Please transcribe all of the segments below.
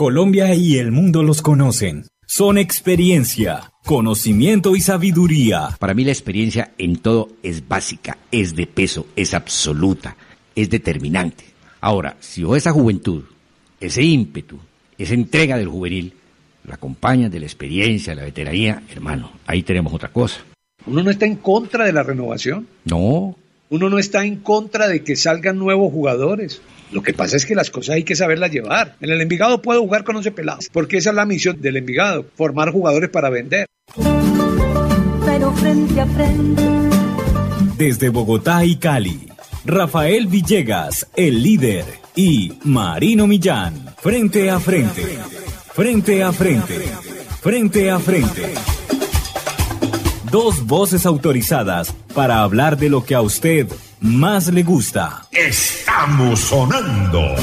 Colombia y el mundo los conocen. Son experiencia, conocimiento y sabiduría. Para mí la experiencia en todo es básica, es de peso, es absoluta, es determinante. Ahora, si o esa juventud, ese ímpetu, esa entrega del juvenil, la acompaña de la experiencia, la veteranía, hermano, ahí tenemos otra cosa. Uno no está en contra de la renovación. No. Uno no está en contra de que salgan nuevos jugadores. Lo que pasa es que las cosas hay que saberlas llevar. En el Envigado puedo jugar con 11 pelados, porque esa es la misión del Envigado, formar jugadores para vender. Pero frente a frente. Desde Bogotá y Cali, Rafael Villegas, el líder, y Marino Millán, frente a frente. Frente a frente. Frente a frente. Dos voces autorizadas para hablar de lo que a usted más le gusta. Estamos sonando.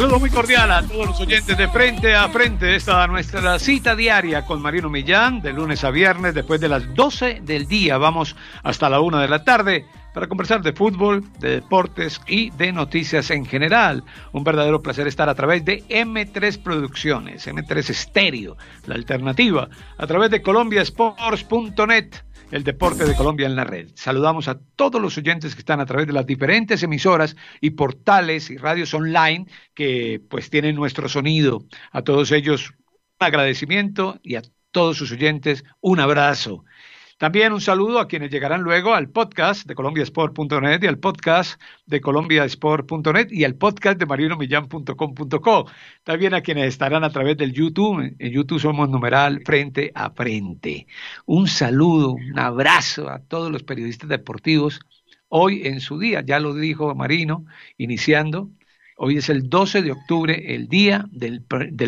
saludo muy cordial a todos los oyentes de frente a frente. Esta nuestra cita diaria con Marino Millán, de lunes a viernes, después de las 12 del día. Vamos hasta la una de la tarde para conversar de fútbol, de deportes y de noticias en general. Un verdadero placer estar a través de M3 Producciones, M3 Estéreo, la alternativa, a través de colombiasports.net el deporte de Colombia en la red. Saludamos a todos los oyentes que están a través de las diferentes emisoras y portales y radios online que pues tienen nuestro sonido. A todos ellos un agradecimiento y a todos sus oyentes un abrazo. También un saludo a quienes llegarán luego al podcast de colombiasport.net y al podcast de colombiasport.net y al podcast de millán.com.co. También a quienes estarán a través del YouTube. En YouTube somos numeral frente a frente. Un saludo, un abrazo a todos los periodistas deportivos hoy en su día. Ya lo dijo Marino, iniciando Hoy es el 12 de octubre, el día del,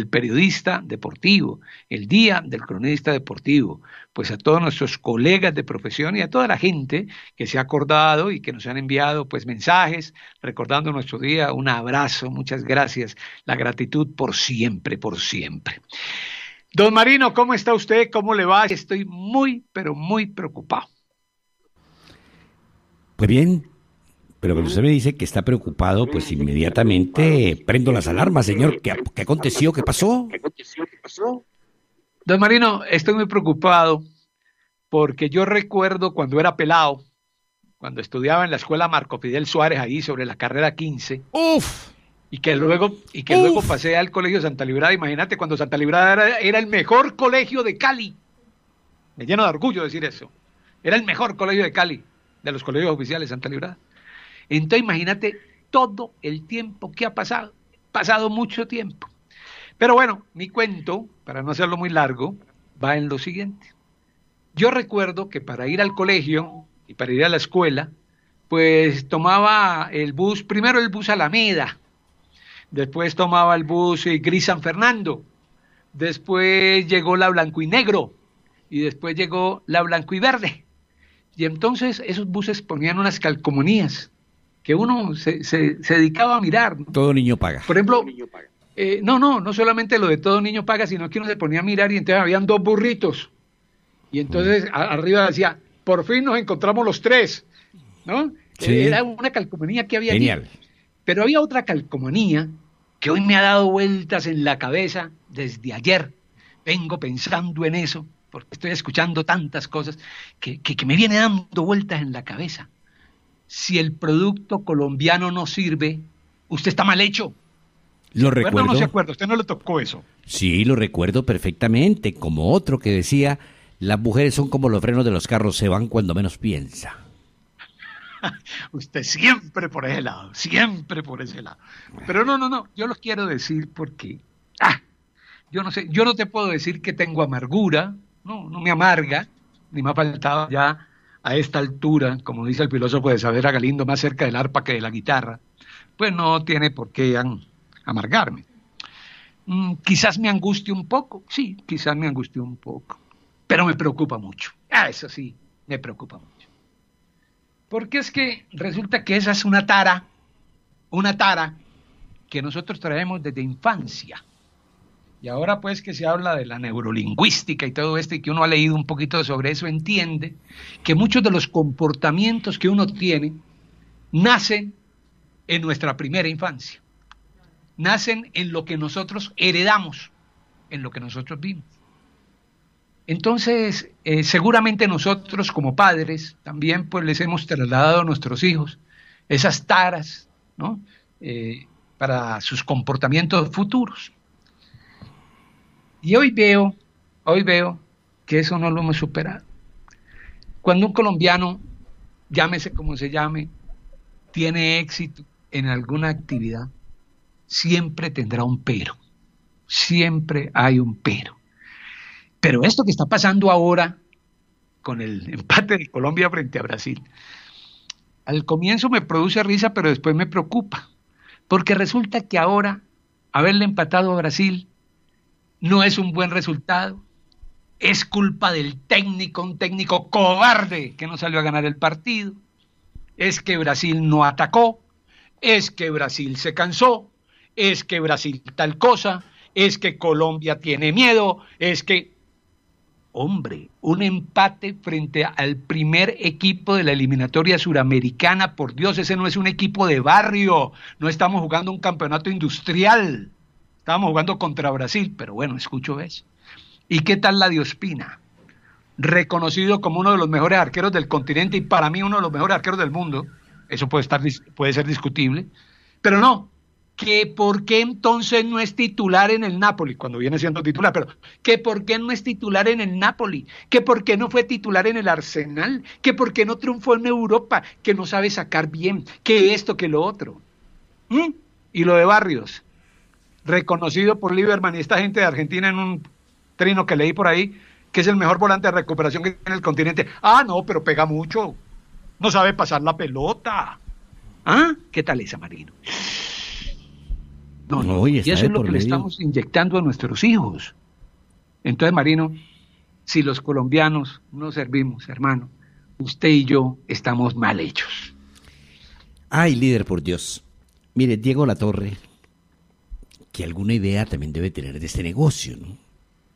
periodista deportivo, el día del cronista deportivo. Pues a todos nuestros colegas de profesión y a toda la gente que se ha acordado y que nos han enviado pues mensajes recordando nuestro día, un abrazo, muchas gracias, la gratitud por siempre, por siempre. Don Marino, ¿cómo está usted? ¿Cómo le va? Estoy muy, pero muy preocupado. Muy pues bien, pero cuando usted me dice que está preocupado, pues inmediatamente prendo las alarmas, señor. ¿Qué, aconteció? ¿Qué pasó? ¿Qué aconteció? ¿Qué pasó? Don Marino, estoy muy preocupado porque yo recuerdo cuando era pelado, cuando estudiaba en la escuela Marco Fidel Suárez ahí sobre la carrera 15. ¡Uf! Y que luego, y que luego pasé al colegio Santa Librada. Imagínate cuando Santa Librada era, el mejor colegio de Cali. Me lleno de orgullo decir eso. Era el mejor colegio de Cali, de los colegios oficiales Santa Librada. Entonces imagínate todo el tiempo que ha pasado, pasado mucho tiempo. Pero bueno, mi cuento, para no hacerlo muy largo, va en lo siguiente. Yo recuerdo que para ir al colegio y para ir a la escuela, pues tomaba el bus, primero el bus Alameda, después tomaba el bus eh, Gris San Fernando, después llegó la blanco y negro, y después llegó la blanco y verde. Y entonces esos buses ponían unas calcomanías que uno se, se, dedicaba a mirar. Todo niño paga. Por ejemplo, eh, no, no, no solamente lo de todo niño paga, sino que uno se ponía a mirar y entonces habían dos burritos. Y entonces mm. arriba decía, por fin nos encontramos los tres, ¿no? Eh, era una calcomanía que había Genial. Pero había otra calcomanía que hoy me ha dado vueltas en la cabeza desde ayer. Vengo pensando en eso, porque estoy escuchando tantas cosas que, que me viene dando vueltas en la cabeza si el producto colombiano no sirve, usted está mal hecho. Lo recuerdo. Bueno, no se acuerdo. usted no le tocó eso. Sí, lo recuerdo perfectamente, como otro que decía, las mujeres son como los frenos de los carros, se van cuando menos piensa. usted siempre por ese lado, siempre por ese lado. Pero no, no, no, yo los quiero decir porque, ah, yo no sé, yo no te puedo decir que tengo amargura, no, no me amarga, ni me ha faltado ya a esta altura, como dice el filósofo de Saavedra Galindo, más cerca del arpa que de la guitarra, pues no tiene por qué amargarme. Mm, quizás me angustie un poco, sí, quizás me angustie un poco, pero me preocupa mucho. Ah, eso sí, me preocupa mucho. Porque es que resulta que esa es una tara, una tara que nosotros traemos desde infancia. Y ahora pues que se habla de la neurolingüística y todo esto, y que uno ha leído un poquito sobre eso, entiende que muchos de los comportamientos que uno tiene nacen en nuestra primera infancia, nacen en lo que nosotros heredamos, en lo que nosotros vimos. Entonces, eh, seguramente nosotros como padres también pues les hemos trasladado a nuestros hijos esas taras, ¿no? Eh, para sus comportamientos futuros. Y hoy veo, hoy veo que eso no lo hemos superado. Cuando un colombiano, llámese como se llame, tiene éxito en alguna actividad, siempre tendrá un pero. Siempre hay un pero. Pero esto que está pasando ahora con el empate de Colombia frente a Brasil, al comienzo me produce risa, pero después me preocupa, porque resulta que ahora haberle empatado a Brasil no es un buen resultado, es culpa del técnico, un técnico cobarde que no salió a ganar el partido, es que Brasil no atacó, es que Brasil se cansó, es que Brasil tal cosa, es que Colombia tiene miedo, es que... Hombre, un empate frente al primer equipo de la eliminatoria suramericana, por Dios, ese no es un equipo de barrio, no estamos jugando un campeonato industrial Estábamos jugando contra Brasil, pero bueno, escucho eso. ¿Y qué tal la Diospina? Reconocido como uno de los mejores arqueros del continente y para mí uno de los mejores arqueros del mundo. Eso puede, estar, puede ser discutible. Pero no, que por qué entonces no es titular en el Napoli, cuando viene siendo titular, pero que por qué no es titular en el Napoli, que por qué no fue titular en el Arsenal, que por qué no triunfó en Europa, que no sabe sacar bien, ¿Qué esto, que lo otro. ¿Mm? Y lo de Barrios, reconocido por Lieberman y esta gente de Argentina en un trino que leí por ahí, que es el mejor volante de recuperación que tiene en el continente. Ah, no, pero pega mucho. No sabe pasar la pelota. ¿Ah? ¿Qué tal esa, Marino? No, no, y eso es lo que le estamos inyectando a nuestros hijos. Entonces, Marino, si los colombianos no servimos, hermano, usted y yo estamos mal hechos. Ay, líder, por Dios. Mire, Diego La Torre que alguna idea también debe tener de este negocio, ¿no?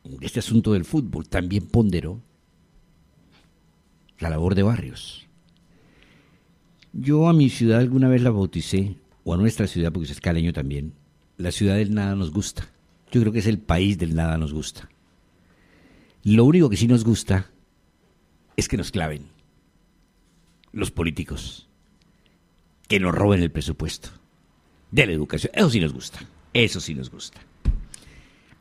de este asunto del fútbol. También ponderó la labor de barrios. Yo a mi ciudad alguna vez la bauticé, o a nuestra ciudad, porque es caleño también, la ciudad del nada nos gusta. Yo creo que es el país del nada nos gusta. Lo único que sí nos gusta es que nos claven los políticos, que nos roben el presupuesto de la educación. Eso sí nos gusta. Eso sí nos gusta.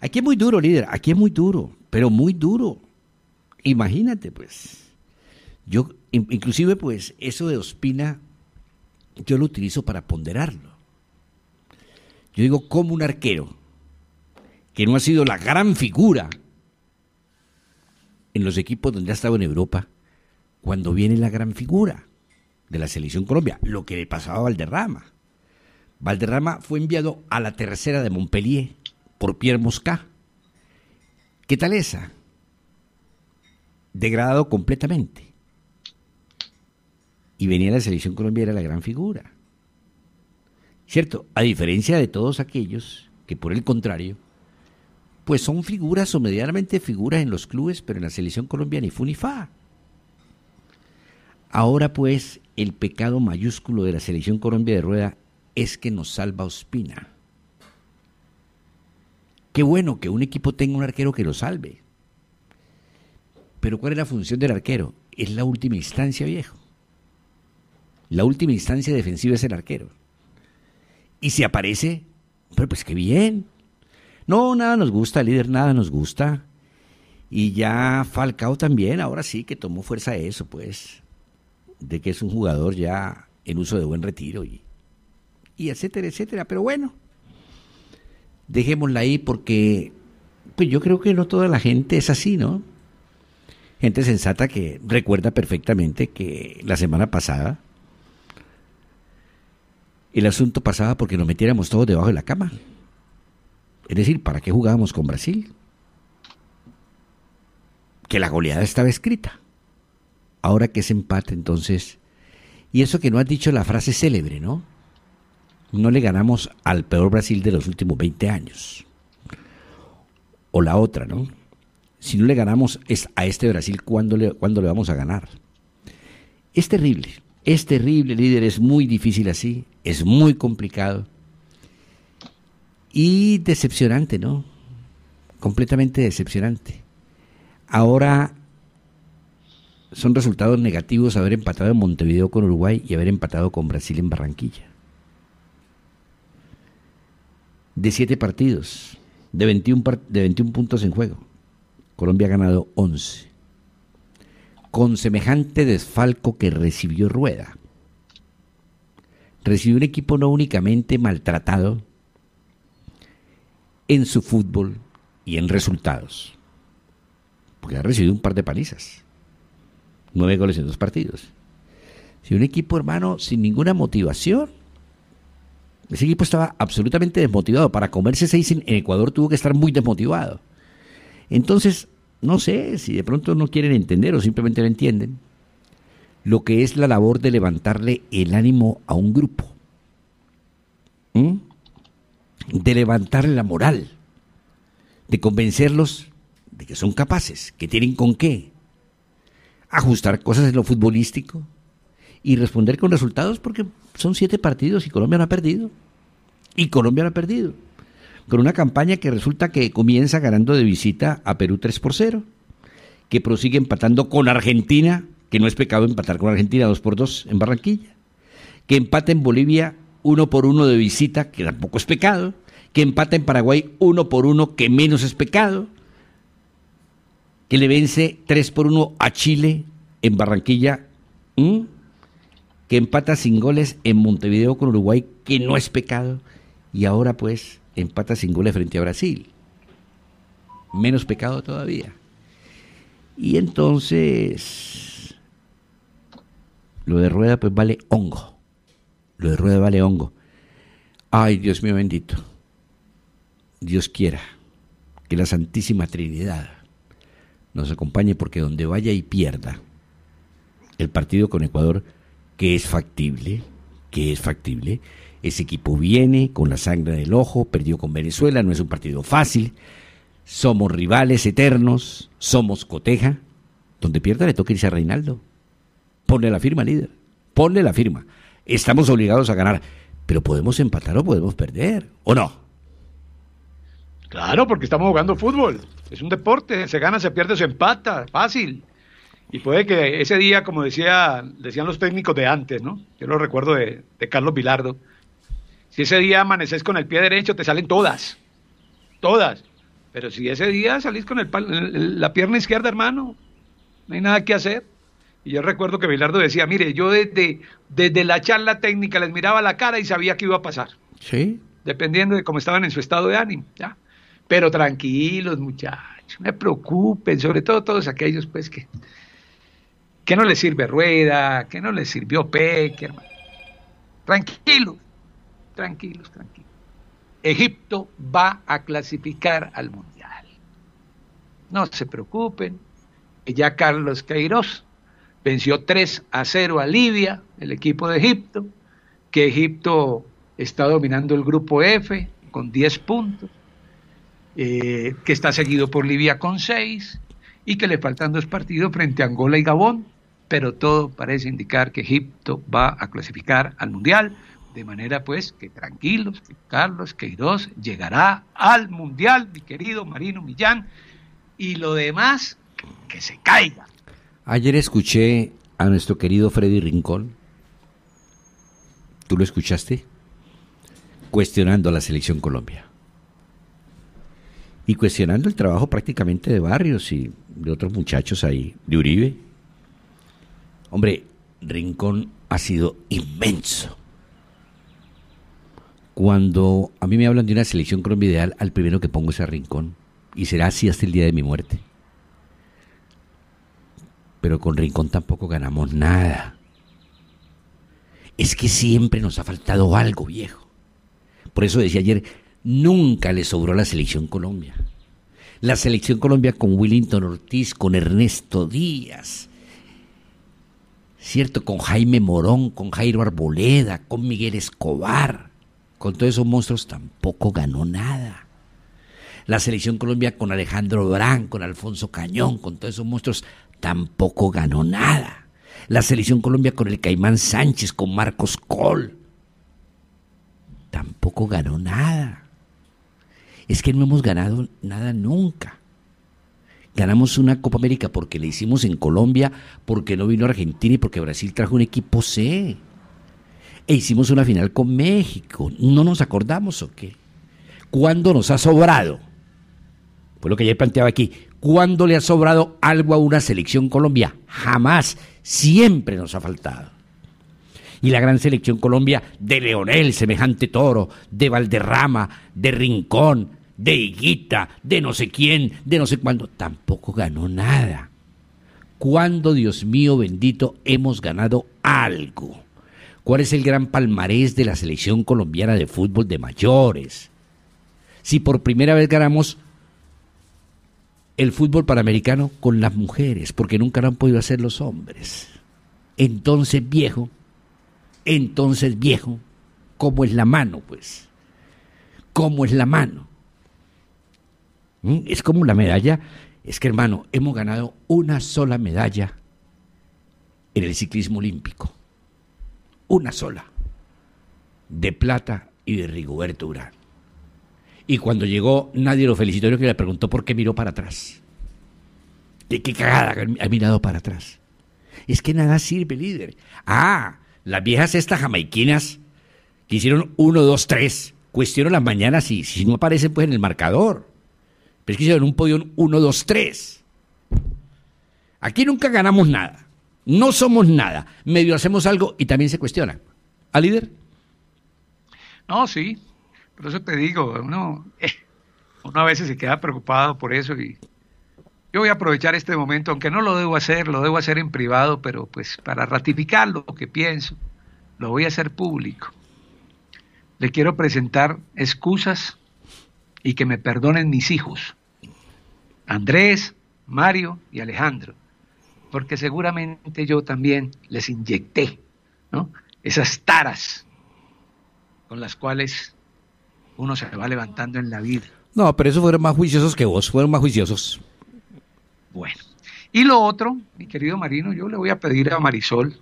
Aquí es muy duro, líder. Aquí es muy duro, pero muy duro. Imagínate, pues. Yo, inclusive, pues, eso de Ospina, yo lo utilizo para ponderarlo. Yo digo, como un arquero, que no ha sido la gran figura en los equipos donde ha estado en Europa, cuando viene la gran figura de la selección Colombia, lo que le pasaba a Valderrama. Valderrama fue enviado a la tercera de Montpellier por Pierre Mosca. ¿Qué tal esa? Degradado completamente. Y venía la selección colombiana la gran figura. Cierto, a diferencia de todos aquellos que por el contrario, pues son figuras o medianamente figuras en los clubes, pero en la selección colombiana y Funifa. Ahora pues el pecado mayúsculo de la selección Colombia de Rueda es que nos salva Ospina. Qué bueno que un equipo tenga un arquero que lo salve. Pero ¿cuál es la función del arquero? Es la última instancia, viejo. La última instancia defensiva es el arquero. Y si aparece, pero pues qué bien. No, nada nos gusta, líder, nada nos gusta. Y ya Falcao también, ahora sí que tomó fuerza eso, pues, de que es un jugador ya en uso de buen retiro y, y etcétera, etcétera. Pero bueno, dejémosla ahí porque pues yo creo que no toda la gente es así, ¿no? Gente sensata que recuerda perfectamente que la semana pasada el asunto pasaba porque nos metiéramos todos debajo de la cama. Es decir, ¿para qué jugábamos con Brasil? Que la goleada estaba escrita. Ahora que es empate, entonces. Y eso que no has dicho la frase célebre, ¿no? no le ganamos al peor Brasil de los últimos 20 años. O la otra, ¿no? Si no le ganamos es a este Brasil, ¿cuándo le, le vamos a ganar? Es terrible, es terrible, líder, es muy difícil así, es muy complicado y decepcionante, ¿no? Completamente decepcionante. Ahora son resultados negativos haber empatado en Montevideo con Uruguay y haber empatado con Brasil en Barranquilla de 7 partidos, de 21, de 21 puntos en juego. Colombia ha ganado 11. Con semejante desfalco que recibió Rueda. Recibió un equipo no únicamente maltratado en su fútbol y en resultados, porque ha recibido un par de palizas. Nueve goles en dos partidos. Si un equipo, hermano, sin ninguna motivación, ese equipo estaba absolutamente desmotivado. Para comerse seis en Ecuador tuvo que estar muy desmotivado. Entonces, no sé si de pronto no quieren entender o simplemente no entienden lo que es la labor de levantarle el ánimo a un grupo. De levantarle la moral. De convencerlos de que son capaces, que tienen con qué. Ajustar cosas en lo futbolístico y responder con resultados porque son siete partidos y Colombia no ha perdido. Y Colombia no ha perdido. Con una campaña que resulta que comienza ganando de visita a Perú 3 por 0, que prosigue empatando con Argentina, que no es pecado empatar con Argentina 2 por 2 en Barranquilla, que empata en Bolivia 1 por 1 de visita, que tampoco es pecado, que empata en Paraguay 1 por 1, que menos es pecado, que le vence 3 por 1 a Chile en Barranquilla que empata sin goles en Montevideo con Uruguay, que no es pecado, y ahora pues empata sin goles frente a Brasil. Menos pecado todavía. Y entonces, lo de rueda pues vale hongo. Lo de rueda vale hongo. Ay, Dios mío bendito. Dios quiera que la Santísima Trinidad nos acompañe porque donde vaya y pierda el partido con Ecuador, que es factible, que es factible. Ese equipo viene con la sangre del ojo, perdió con Venezuela, no es un partido fácil. Somos rivales eternos, somos coteja. Donde pierda le toca irse a Reinaldo. Ponle la firma, líder. Ponle la firma. Estamos obligados a ganar, pero podemos empatar o podemos perder, ¿o no? Claro, porque estamos jugando fútbol. Es un deporte. Se gana, se pierde, se empata. Fácil. Y puede que ese día, como decía, decían los técnicos de antes, ¿no? Yo lo recuerdo de, Carlos Vilardo. Si ese día amaneces con el pie derecho, te salen todas. Todas. Pero si ese día salís con el, la pierna izquierda, hermano, no hay nada que hacer. Y yo recuerdo que Vilardo decía, mire, yo desde, desde la charla técnica les miraba la cara y sabía qué iba a pasar. Sí. Dependiendo de cómo estaban en su estado de ánimo, ¿ya? Pero tranquilos, muchachos, no se preocupen, sobre todo todos aquellos pues que que no le sirve Rueda, que no le sirvió peque, Tranquilos, tranquilos, tranquilos. Egipto va a clasificar al Mundial. No se preocupen, ya Carlos Queiroz venció 3 a 0 a Libia, el equipo de Egipto, que Egipto está dominando el grupo F con 10 puntos, eh, que está seguido por Libia con 6 y que le faltan dos partidos frente a Angola y Gabón pero todo parece indicar que Egipto va a clasificar al Mundial, de manera pues que tranquilos, que Carlos Queiroz llegará al Mundial, mi querido Marino Millán, y lo demás, que se caiga. Ayer escuché a nuestro querido Freddy Rincón, ¿tú lo escuchaste? Cuestionando a la selección Colombia. Y cuestionando el trabajo prácticamente de Barrios y de otros muchachos ahí, de Uribe, Hombre, Rincón ha sido inmenso. Cuando a mí me hablan de una selección Colombia ideal, al primero que pongo es a Rincón. Y será así hasta el día de mi muerte. Pero con Rincón tampoco ganamos nada. Es que siempre nos ha faltado algo, viejo. Por eso decía ayer, nunca le sobró la selección Colombia. La selección Colombia con Willington Ortiz, con Ernesto Díaz, ¿cierto? Con Jaime Morón, con Jairo Arboleda, con Miguel Escobar, con todos esos monstruos tampoco ganó nada. La selección Colombia con Alejandro Brán, con Alfonso Cañón, con todos esos monstruos tampoco ganó nada. La selección Colombia con el Caimán Sánchez, con Marcos Coll, tampoco ganó nada. Es que no hemos ganado nada nunca ganamos una Copa América porque le hicimos en Colombia, porque no vino Argentina y porque Brasil trajo un equipo C. E hicimos una final con México. ¿No nos acordamos o qué? ¿Cuándo nos ha sobrado? Fue lo que ya planteaba aquí. ¿Cuándo le ha sobrado algo a una selección Colombia? Jamás. Siempre nos ha faltado. Y la gran selección Colombia de Leonel, semejante toro, de Valderrama, de Rincón, de Higuita, de no sé quién, de no sé cuándo, tampoco ganó nada. ¿Cuándo, Dios mío bendito, hemos ganado algo? ¿Cuál es el gran palmarés de la selección colombiana de fútbol de mayores? Si por primera vez ganamos el fútbol panamericano con las mujeres, porque nunca lo han podido hacer los hombres. Entonces, viejo, entonces, viejo, ¿cómo es la mano, pues? ¿Cómo es la mano? ¿Mm? Es como la medalla. Es que, hermano, hemos ganado una sola medalla en el ciclismo olímpico. Una sola. De plata y de Rigoberto Y cuando llegó, nadie lo felicitó, yo que le preguntó por qué miró para atrás. ¿De qué cagada ha mirado para atrás? Es que nada sirve, líder. Ah, las viejas estas jamaiquinas que hicieron uno, dos, tres, Cuestiono las mañanas y si no aparecen pues en el marcador. Pero es que hicieron un podio 1, 2, 3. Aquí nunca ganamos nada. No somos nada. Medio hacemos algo y también se cuestiona. ¿Al líder? No, sí. Por eso te digo, eh, uno, a veces se queda preocupado por eso y yo voy a aprovechar este momento, aunque no lo debo hacer, lo debo hacer en privado, pero pues para ratificar lo que pienso, lo voy a hacer público. Le quiero presentar excusas y que me perdonen mis hijos, Andrés, Mario y Alejandro, porque seguramente yo también les inyecté esas taras con las cuales uno se va levantando en la vida. No, pero eso fueron más juiciosos que vos, fueron más juiciosos. Bueno, y lo otro, mi querido Marino, yo le voy a pedir a Marisol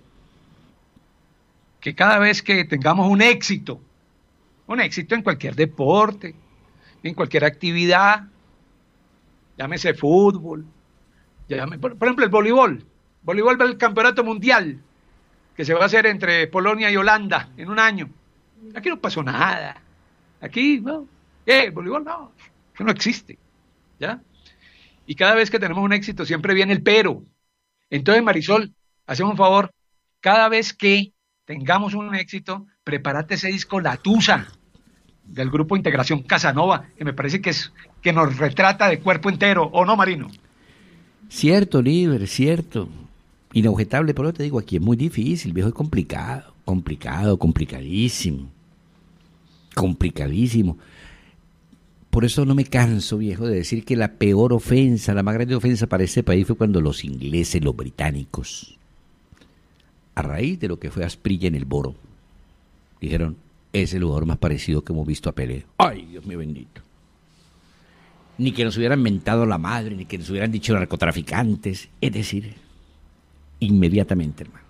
que cada vez que tengamos un éxito, un éxito en cualquier deporte, en cualquier actividad, llámese fútbol, llámese, por, ejemplo el voleibol. Voleibol va el campeonato mundial que se va a hacer entre Polonia y Holanda en un año. Aquí no pasó nada. Aquí, no. Eh, el voleibol no, eso no existe. ¿Ya? Y cada vez que tenemos un éxito siempre viene el pero. Entonces, Marisol, hacemos un favor. Cada vez que tengamos un éxito, prepárate ese disco La Tusa del grupo Integración Casanova, que me parece que, es, que nos retrata de cuerpo entero, ¿o no, Marino? Cierto, Líder, cierto. Inobjetable, pero te digo, aquí es muy difícil, viejo, es complicado, complicado, complicadísimo. Complicadísimo. Por eso no me canso, viejo, de decir que la peor ofensa, la más grande ofensa para este país fue cuando los ingleses, los británicos, a raíz de lo que fue Asprilla en el Boro, dijeron, es el lugar más parecido que hemos visto a Pelé. Ay, Dios mío bendito. Ni que nos hubieran mentado la madre, ni que nos hubieran dicho narcotraficantes. Es decir, inmediatamente, hermano.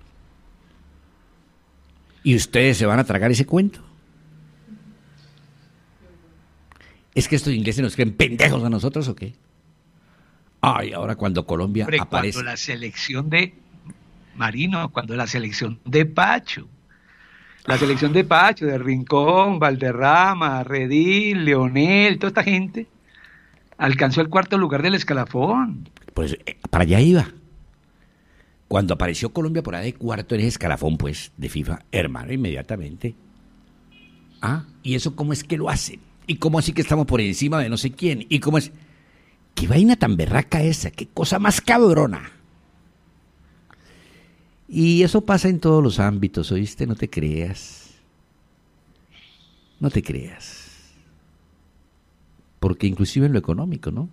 Y ustedes se van a tragar ese cuento. ¿Es que estos ingleses nos creen pendejos a nosotros o qué? Ay, ahora cuando Colombia aparece. Cuando la selección de Marino, cuando la selección de Pacho la selección de Pacho, de Rincón, Valderrama, Redil, Leonel, toda esta gente, alcanzó el cuarto lugar del escalafón. Pues eh, para allá iba. Cuando apareció Colombia por ahí de cuarto en escalafón, pues, de FIFA, hermano, inmediatamente. Ah, ¿y eso cómo es que lo hacen? ¿Y cómo así que estamos por encima de no sé quién? ¿Y cómo es? ¿Qué vaina tan berraca esa? ¿Qué cosa más cabrona? Y eso pasa en todos los ámbitos, ¿oíste? No te creas. No te creas. Porque inclusive en lo económico, ¿no?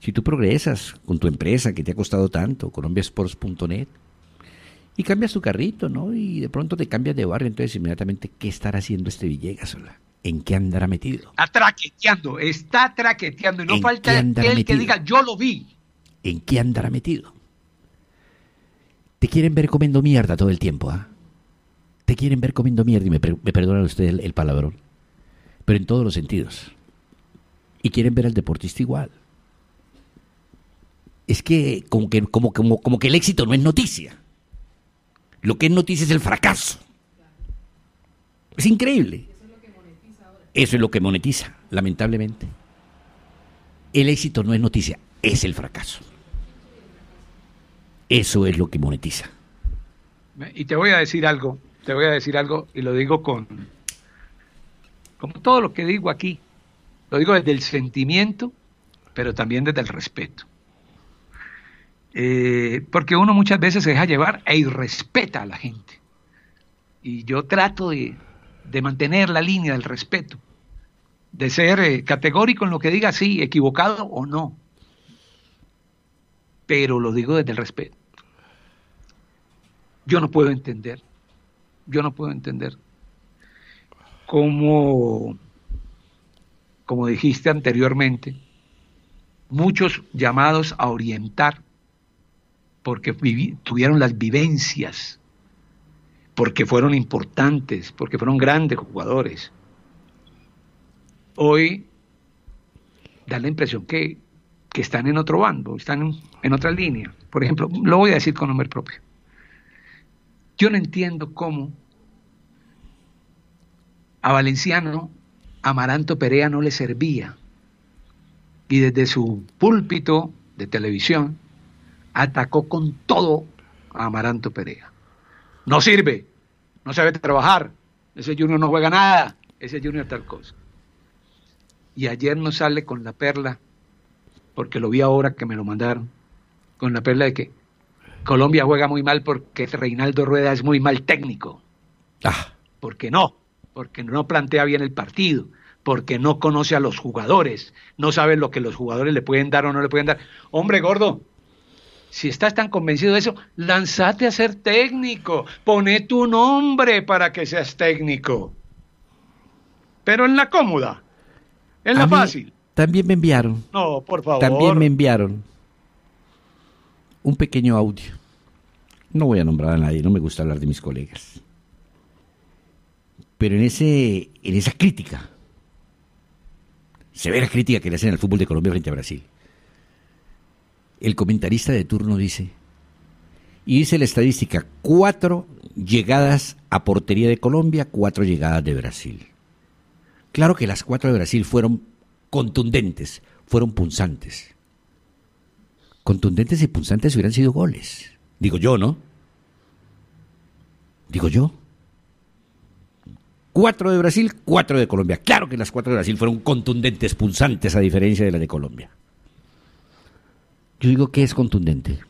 Si tú progresas con tu empresa que te ha costado tanto, colombiasports.net, y cambias tu carrito, ¿no? Y de pronto te cambias de barrio, entonces inmediatamente, ¿qué estará haciendo este Villegas ¿En qué andará metido? Está traqueteando, está traqueteando, y no falta el que diga, yo lo vi. ¿En qué andará metido? Te quieren ver comiendo mierda todo el tiempo, ¿ah? Te quieren ver comiendo mierda, y me, perdona perdonan ustedes el, palabrón, pero en todos los sentidos. Y quieren ver al deportista igual. Es que como que, que el éxito no es noticia. Lo que es noticia es el fracaso. Es increíble. Eso es lo que monetiza lamentablemente. El éxito no es noticia, es el fracaso. Eso es lo que monetiza. Y te voy a decir algo, te voy a decir algo y lo digo con, como todo lo que digo aquí, lo digo desde el sentimiento, pero también desde el respeto. Eh, porque uno muchas veces se deja llevar e irrespeta a la gente. Y yo trato de, mantener la línea del respeto, de ser eh, categórico en lo que diga, sí, equivocado o no. Pero lo digo desde el respeto yo no puedo entender, yo no puedo entender cómo, como dijiste anteriormente, muchos llamados a orientar porque tuvieron las vivencias, porque fueron importantes, porque fueron grandes jugadores. Hoy da la impresión que, están en otro bando, están en otra línea. Por ejemplo, lo voy a decir con nombre propio. Yo no entiendo cómo a Valenciano Amaranto Perea no le servía. Y desde su púlpito de televisión atacó con todo a Amaranto Perea. No sirve, no sabe trabajar, ese Junior no juega nada, ese Junior tal cosa. Y ayer no sale con la perla, porque lo vi ahora que me lo mandaron, con la perla de que Colombia juega muy mal porque Reinaldo Rueda es muy mal técnico. Ah. Porque no, porque no plantea bien el partido, porque no conoce a los jugadores, no sabe lo que los jugadores le pueden dar o no le pueden dar. Hombre gordo, si estás tan convencido de eso, lánzate a ser técnico, poné tu nombre para que seas técnico. Pero en la cómoda, en la fácil. También me enviaron. No, por favor. También me enviaron un pequeño audio. No voy a nombrar a nadie, no me gusta hablar de mis colegas. Pero en, ese, en esa crítica, severa crítica que le hacen al fútbol de Colombia frente a Brasil, el comentarista de turno dice, y dice la estadística, cuatro llegadas a portería de Colombia, cuatro llegadas de Brasil. Claro que las cuatro de Brasil fueron contundentes, fueron punzantes contundentes y punzantes hubieran sido goles. Digo yo, ¿no? Digo yo. Cuatro de Brasil, cuatro de Colombia. Claro que las cuatro de Brasil fueron contundentes, punzantes, a diferencia de las de Colombia. Yo digo que es contundente.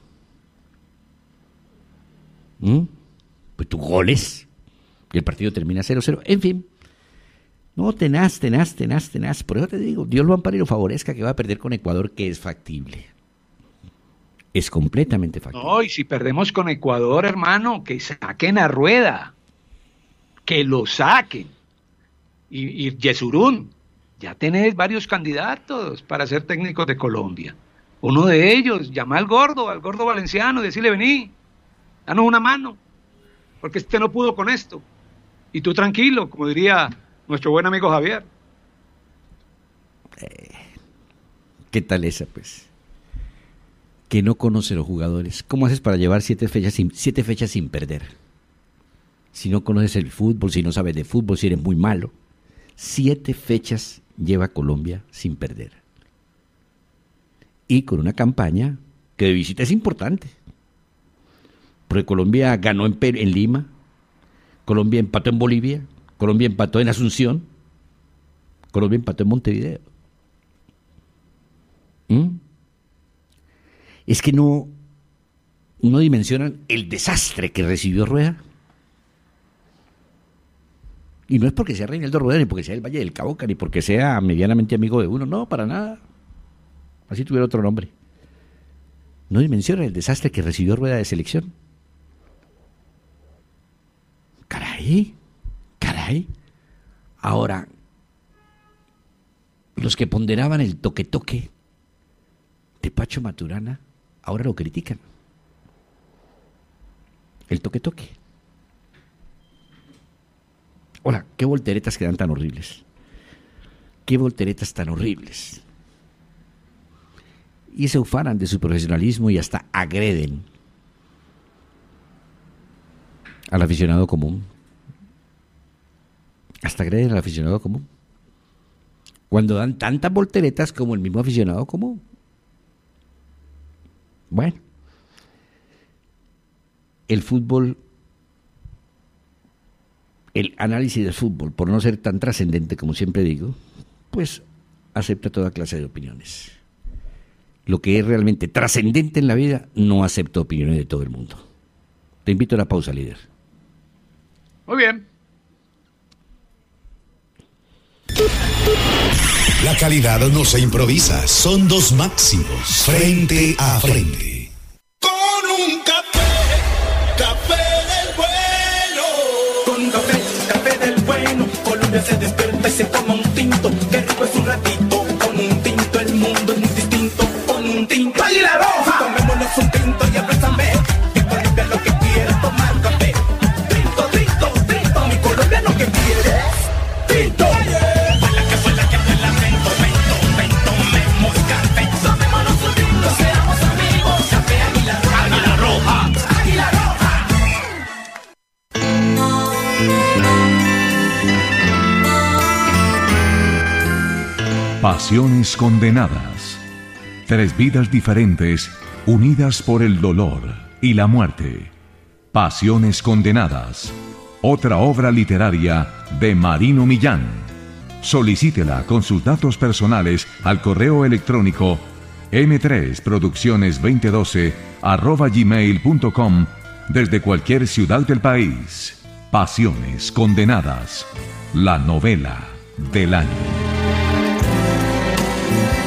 ¿Mm? Pues tú goles. Y el partido termina 0-0. En fin. No, tenaz, tenaz, tenaz, tenaz. Por eso te digo, Dios lo ampare y lo favorezca que va a perder con Ecuador, que es factible es completamente factible. hoy si perdemos con Ecuador, hermano, que saquen a rueda, que lo saquen. Y, Yesurún, ya tenés varios candidatos para ser técnicos de Colombia. Uno de ellos, llama al gordo, al gordo valenciano, y decirle, vení, danos una mano, porque este no pudo con esto. Y tú tranquilo, como diría nuestro buen amigo Javier. Eh, ¿Qué tal esa, pues? que no conoce los jugadores. ¿Cómo haces para llevar siete fechas sin, siete fechas sin perder? Si no conoces el fútbol, si no sabes de fútbol, si eres muy malo. Siete fechas lleva Colombia sin perder. Y con una campaña que de visita es importante. Porque Colombia ganó en, en Lima, Colombia empató en Bolivia, Colombia empató en Asunción, Colombia empató en Montevideo. ¿Mm? es que no, no dimensionan el desastre que recibió Rueda. Y no es porque sea Reinaldo Rueda, ni porque sea el Valle del Caboca, ni porque sea medianamente amigo de uno, no, para nada. Así tuviera otro nombre. No dimensionan el desastre que recibió Rueda de selección. Caray, caray. Ahora, los que ponderaban el toque-toque de Pacho Maturana ahora lo critican. El toque-toque. Hola, qué volteretas quedan tan horribles. Qué volteretas tan horribles. Y se ufanan de su profesionalismo y hasta agreden al aficionado común. Hasta agreden al aficionado común. Cuando dan tantas volteretas como el mismo aficionado común. Bueno, el fútbol, el análisis del fútbol, por no ser tan trascendente como siempre digo, pues acepta toda clase de opiniones. Lo que es realmente trascendente en la vida, no acepta opiniones de todo el mundo. Te invito a la pausa, líder. Muy bien. La calidad no se improvisa, son dos máximos, frente a frente. Con un café, café del bueno. Con café, café del bueno. Colombia se despierta y se toma un tinto. Que rico es un ratito Pasiones condenadas. Tres vidas diferentes unidas por el dolor y la muerte. Pasiones condenadas. Otra obra literaria de Marino Millán. Solicítela con sus datos personales al correo electrónico m3producciones2012 desde cualquier ciudad del país. Pasiones condenadas. La novela del año. Thank you.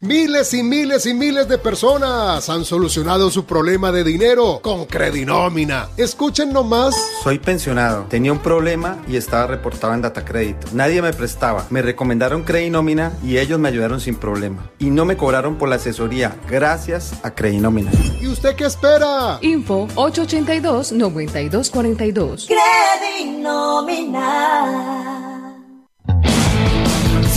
Miles y miles y miles de personas han solucionado su problema de dinero con Credinómina. Escuchen nomás. Soy pensionado, tenía un problema y estaba reportado en DataCredit Nadie me prestaba. Me recomendaron Credinómina y ellos me ayudaron sin problema. Y no me cobraron por la asesoría gracias a Credinómina. ¿Y usted qué espera? Info 882-9242. Credinómina.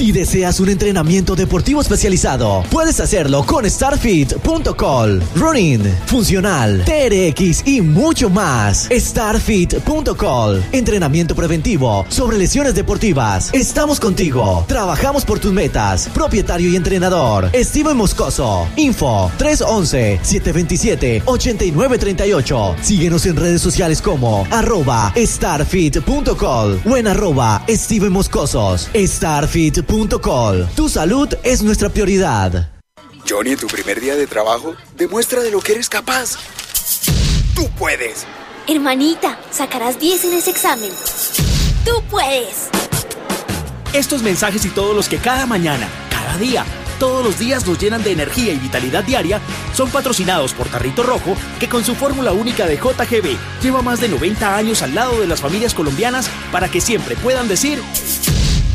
Si deseas un entrenamiento deportivo especializado, puedes hacerlo con StarFit.com. running, funcional, TRX y mucho más. StarFit.com. entrenamiento preventivo sobre lesiones deportivas. Estamos contigo. Trabajamos por tus metas. Propietario y entrenador, Steven Moscoso. Info 311-727-8938. Síguenos en redes sociales como arroba starfit.com o en arroba Steven Moscosos. Starfit.com tu salud es nuestra prioridad. Johnny, en tu primer día de trabajo, demuestra de lo que eres capaz. Tú puedes. Hermanita, sacarás 10 en ese examen. Tú puedes. Estos mensajes y todos los que cada mañana, cada día, todos los días nos llenan de energía y vitalidad diaria son patrocinados por Tarrito Rojo, que con su fórmula única de JGB lleva más de 90 años al lado de las familias colombianas para que siempre puedan decir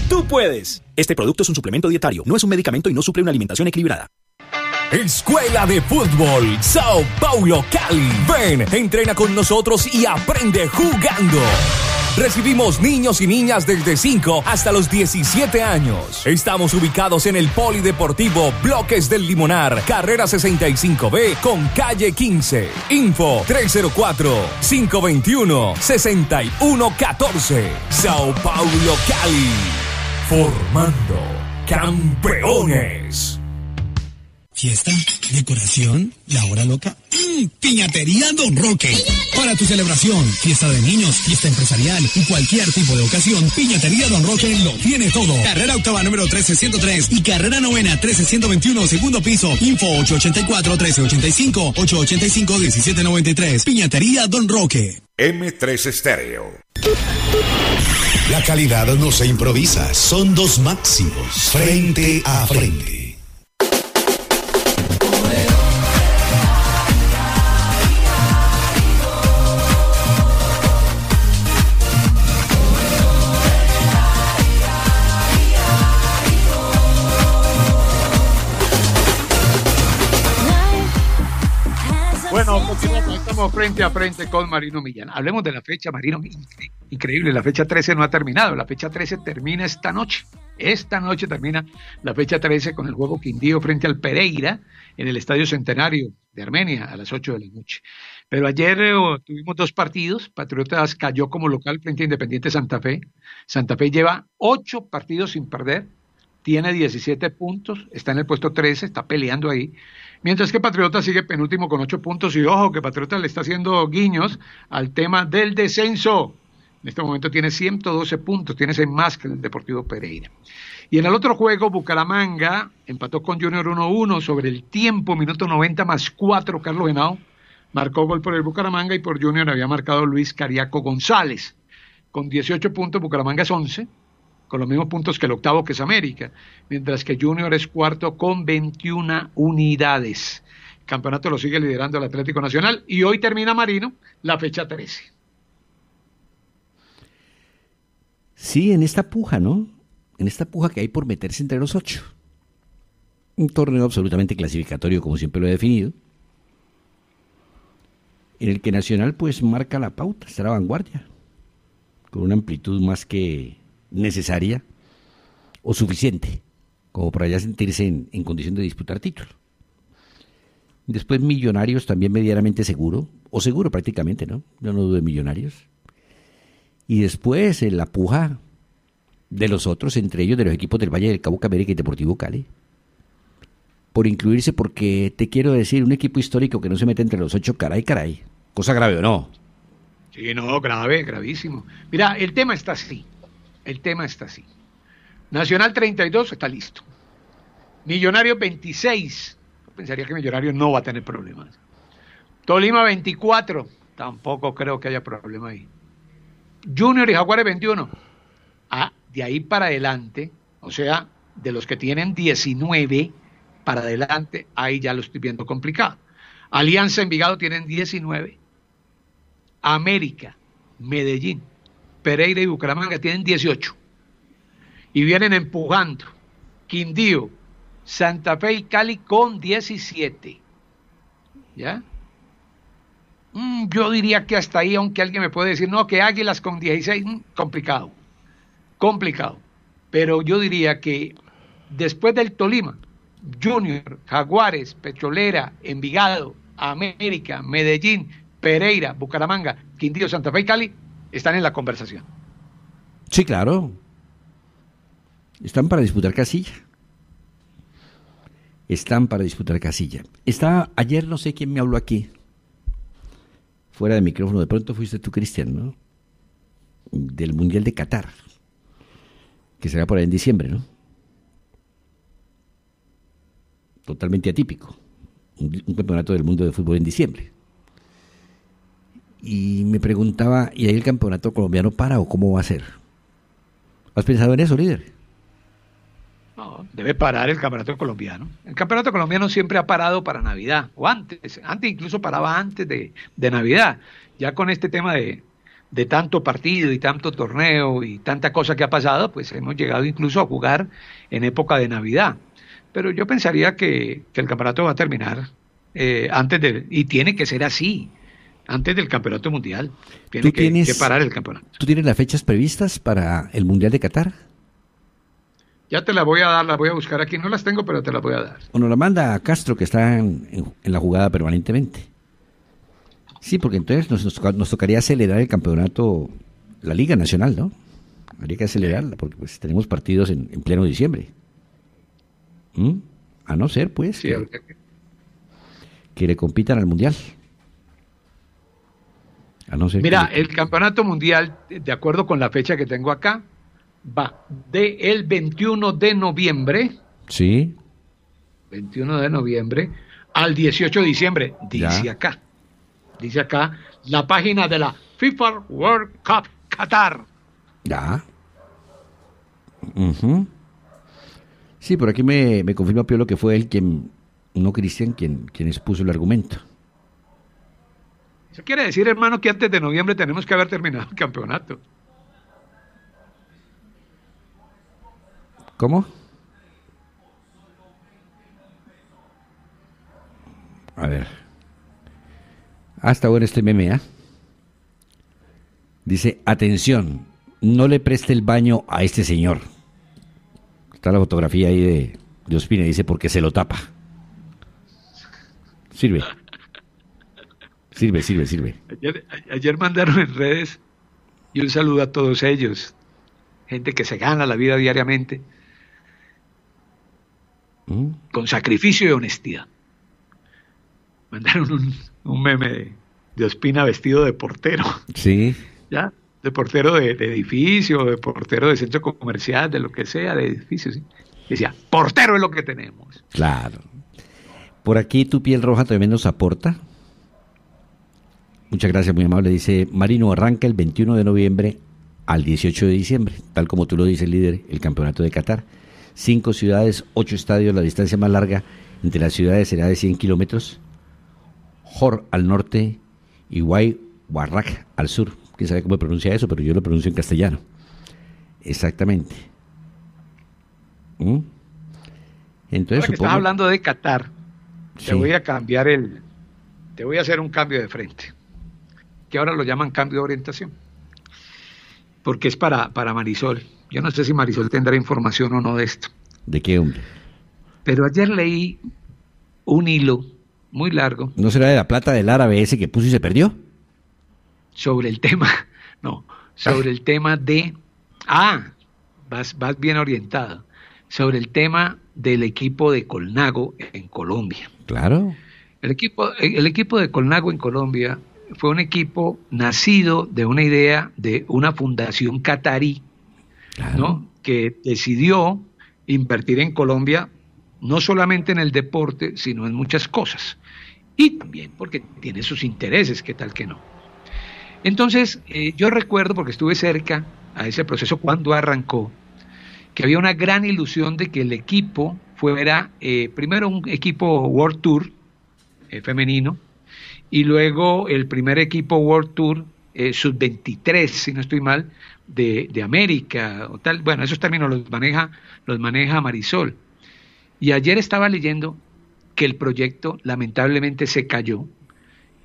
tú puedes. Este producto es un suplemento dietario, no es un medicamento y no suple una alimentación equilibrada. Escuela de Fútbol Sao Paulo Cali. Ven, entrena con nosotros y aprende jugando. Recibimos niños y niñas desde 5 hasta los 17 años. Estamos ubicados en el Polideportivo Bloques del Limonar, carrera 65B con calle 15. Info 304-521-6114. Sao Paulo Cali. Formando campeones. Fiesta, decoración, la hora loca. Mm, piñatería Don Roque. Para tu celebración, fiesta de niños, fiesta empresarial y cualquier tipo de ocasión, Piñatería Don Roque lo tiene todo. Carrera octava número 1303 y carrera novena 13121, segundo piso. Info 884-1385, 885-1793. Piñatería Don Roque. M3 Estéreo. La calidad no se improvisa, son dos máximos, frente a frente. Bueno, frente a frente con Marino Millán. Hablemos de la fecha, Marino. Increíble, la fecha 13 no ha terminado. La fecha 13 termina esta noche. Esta noche termina la fecha 13 con el juego Quindío frente al Pereira en el Estadio Centenario de Armenia a las 8 de la noche. Pero ayer eh, oh, tuvimos dos partidos. Patriotas cayó como local frente a Independiente Santa Fe. Santa Fe lleva 8 partidos sin perder. Tiene 17 puntos, está en el puesto 13, está peleando ahí. Mientras que Patriota sigue penúltimo con ocho puntos y ojo que Patriota le está haciendo guiños al tema del descenso. En este momento tiene 112 puntos, tiene seis más que el Deportivo Pereira. Y en el otro juego, Bucaramanga empató con Junior 1-1 sobre el tiempo, minuto 90 más cuatro, Carlos Henao. Marcó gol por el Bucaramanga y por Junior había marcado Luis Cariaco González. Con 18 puntos, Bucaramanga es 11, con los mismos puntos que el octavo que es América, mientras que Junior es cuarto con 21 unidades. El campeonato lo sigue liderando el Atlético Nacional y hoy termina Marino la fecha 13. Sí, en esta puja, ¿no? En esta puja que hay por meterse entre los ocho. Un torneo absolutamente clasificatorio, como siempre lo he definido, en el que Nacional pues marca la pauta, será vanguardia, con una amplitud más que necesaria o suficiente como para ya sentirse en, condición de disputar título. Después Millonarios también medianamente seguro, o seguro prácticamente, ¿no? Yo no dudo de Millonarios. Y después en la puja de los otros, entre ellos de los equipos del Valle del Cabo América y Deportivo Cali, por incluirse porque te quiero decir, un equipo histórico que no se mete entre los ocho, caray, caray. Cosa grave o no. Sí, no, grave, gravísimo. Mira, el tema está así. El tema está así. Nacional 32 está listo. Millonario 26. Pensaría que Millonario no va a tener problemas. Tolima 24. Tampoco creo que haya problema ahí. Junior y Jaguares 21. Ah, de ahí para adelante, o sea, de los que tienen 19 para adelante, ahí ya lo estoy viendo complicado. Alianza Envigado tienen 19. América, Medellín, Pereira y Bucaramanga tienen 18. Y vienen empujando. Quindío, Santa Fe y Cali con 17. ¿Ya? Mm, yo diría que hasta ahí, aunque alguien me puede decir, no, que Águilas con 16, mm, complicado. Complicado. Pero yo diría que después del Tolima, Junior, Jaguares, Petrolera, Envigado, América, Medellín, Pereira, Bucaramanga, Quindío, Santa Fe y Cali, están en la conversación. Sí, claro. Están para disputar casilla. Están para disputar casilla. Está, ayer no sé quién me habló aquí, fuera de micrófono, de pronto fuiste tú, Cristian, ¿no? Del Mundial de Qatar, que será por ahí en diciembre, ¿no? Totalmente atípico. un campeonato del mundo de fútbol en diciembre y me preguntaba, ¿y ahí el campeonato colombiano para o cómo va a ser? ¿Has pensado en eso, líder? No, debe parar el campeonato colombiano. El campeonato colombiano siempre ha parado para Navidad, o antes, antes incluso paraba antes de, Navidad. Ya con este tema de, de tanto partido y tanto torneo y tanta cosa que ha pasado, pues hemos llegado incluso a jugar en época de Navidad. Pero yo pensaría que, que el campeonato va a terminar eh, antes de... Y tiene que ser así antes del campeonato mundial. que, parar el campeonato. ¿Tú tienes las fechas previstas para el mundial de Qatar? Ya te la voy a dar, la voy a buscar aquí. No las tengo, pero te las voy a dar. O nos la manda a Castro, que está en, la jugada permanentemente. Sí, porque entonces nos, tocaría acelerar el campeonato, la Liga Nacional, ¿no? Habría que acelerarla, porque pues tenemos partidos en, pleno diciembre. ¿Mm? A no ser, pues, que le compitan al Mundial. Mira, el campeonato mundial, de acuerdo con la fecha que tengo acá, va del el 21 de noviembre. Sí. 21 de noviembre al 18 de diciembre. Dice acá. Dice acá la página de la FIFA World Cup Qatar. Ya. Sí, por aquí me, me confirma Piolo que fue él quien, no Cristian, quien, quien expuso el argumento quiere decir, hermano, que antes de noviembre tenemos que haber terminado el campeonato. ¿Cómo? A ver. Hasta ahora este meme, ¿eh? Dice, atención, no le preste el baño a este señor. Está la fotografía ahí de, de dice, porque se lo tapa. Sirve. Sirve, sirve, sirve. Ayer, mandaron en redes y un saludo a todos ellos, gente que se gana la vida diariamente ¿Mm? con sacrificio y honestidad. Mandaron un, meme de, Ospina vestido de portero. Sí. ¿Ya? De portero de, edificio, de portero de centro comercial, de lo que sea, de edificio. ¿sí? Decía, portero es lo que tenemos. Claro. Por aquí tu piel roja también nos aporta. Muchas gracias, muy amable. Dice Marino, arranca el 21 de noviembre al 18 de diciembre, tal como tú lo dices, líder, el campeonato de Qatar. Cinco ciudades, ocho estadios, la distancia más larga entre las ciudades será de 100 kilómetros. Jor al norte y Warrak al sur. Quién sabe cómo pronuncia eso, pero yo lo pronuncio en castellano. Exactamente. ¿Mm? Entonces, estás hablando de Qatar. Te voy a cambiar el. Te voy a hacer un cambio de frente que ahora lo llaman cambio de orientación, porque es para, para Marisol. Yo no sé si Marisol tendrá información o no de esto. ¿De qué hombre? Pero ayer leí un hilo muy largo. ¿No será de la plata del árabe ese que puso y se perdió? Sobre el tema, no, sobre el tema de... Ah, vas, vas bien orientado. Sobre el tema del equipo de Colnago en Colombia. Claro. El equipo, el equipo de Colnago en Colombia fue un equipo nacido de una idea de una fundación catarí, ¿no? que decidió invertir en Colombia no solamente en el deporte, sino en muchas cosas. Y también porque tiene sus intereses, qué tal que no. Entonces, eh, yo recuerdo, porque estuve cerca a ese proceso cuando arrancó, que había una gran ilusión de que el equipo fuera eh, primero un equipo World Tour eh, femenino, y luego el primer equipo World Tour eh, sub-23, si no estoy mal, de, América o tal. Bueno, esos términos los maneja, los maneja Marisol. Y ayer estaba leyendo que el proyecto lamentablemente se cayó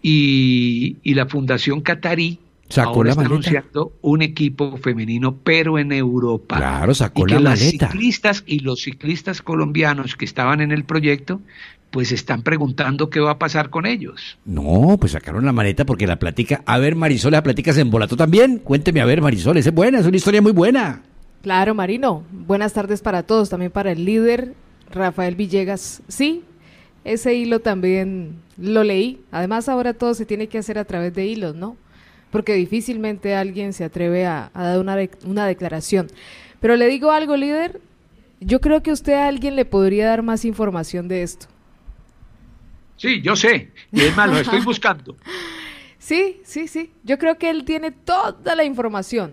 y, y la Fundación Catarí ahora está anunciando un equipo femenino, pero en Europa. Claro, sacó la las ciclistas y los ciclistas colombianos que estaban en el proyecto pues están preguntando qué va a pasar con ellos. No, pues sacaron la maleta porque la plática. A ver, Marisol, la platica se embolató también. Cuénteme, a ver, Marisol, es buena, es una historia muy buena. Claro, Marino. Buenas tardes para todos, también para el líder Rafael Villegas. Sí, ese hilo también lo leí. Además, ahora todo se tiene que hacer a través de hilos, ¿no? Porque difícilmente alguien se atreve a, dar una, una declaración. Pero le digo algo, líder. Yo creo que usted a alguien le podría dar más información de esto Sí, yo sé. Y es estoy buscando. Sí, sí, sí. Yo creo que él tiene toda la información.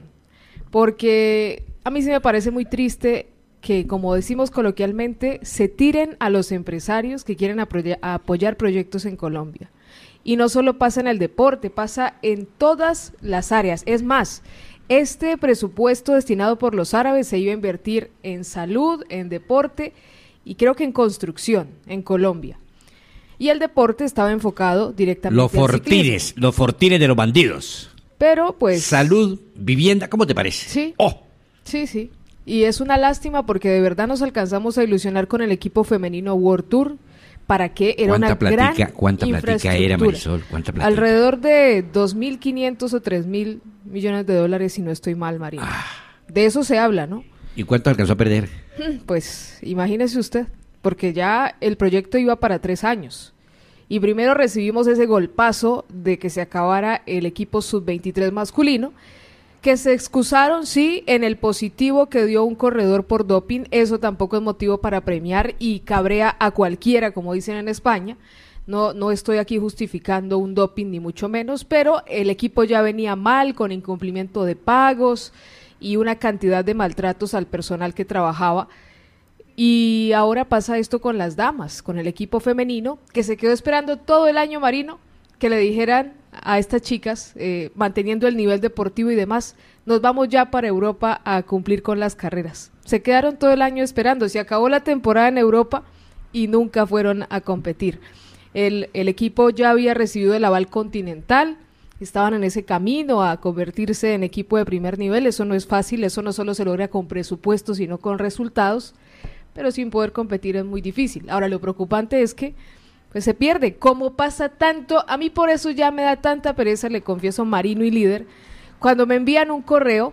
Porque a mí se me parece muy triste que, como decimos coloquialmente, se tiren a los empresarios que quieren apoyar proyectos en Colombia. Y no solo pasa en el deporte, pasa en todas las áreas. Es más, este presupuesto destinado por los árabes se iba a invertir en salud, en deporte y creo que en construcción en Colombia y el deporte estaba enfocado directamente los fortines, Los fortines de los bandidos. Pero pues... Salud, vivienda, ¿cómo te parece? Sí. Oh. Sí, sí. Y es una lástima porque de verdad nos alcanzamos a ilusionar con el equipo femenino World Tour para qué era una platica, gran ¿Cuánta platica era Marisol? ¿Cuánta platica? Alrededor de 2.500 o 3.000 millones de dólares, si no estoy mal, María. Ah. De eso se habla, ¿no? ¿Y cuánto alcanzó a perder? Pues imagínese usted porque ya el proyecto iba para tres años. Y primero recibimos ese golpazo de que se acabara el equipo sub-23 masculino, que se excusaron, sí, en el positivo que dio un corredor por doping, eso tampoco es motivo para premiar y cabrea a cualquiera, como dicen en España. No, no estoy aquí justificando un doping ni mucho menos, pero el equipo ya venía mal con incumplimiento de pagos y una cantidad de maltratos al personal que trabajaba y ahora pasa esto con las damas, con el equipo femenino, que se quedó esperando todo el año marino que le dijeran a estas chicas, eh, manteniendo el nivel deportivo y demás, nos vamos ya para Europa a cumplir con las carreras. Se quedaron todo el año esperando, se acabó la temporada en Europa y nunca fueron a competir. El, el equipo ya había recibido el aval continental, estaban en ese camino a convertirse en equipo de primer nivel, eso no es fácil, eso no solo se logra con presupuesto, sino con resultados pero sin poder competir es muy difícil. Ahora, lo preocupante es que pues se pierde. ¿Cómo pasa tanto, a mí por eso ya me da tanta pereza, le confieso, Marino y líder, cuando me envían un correo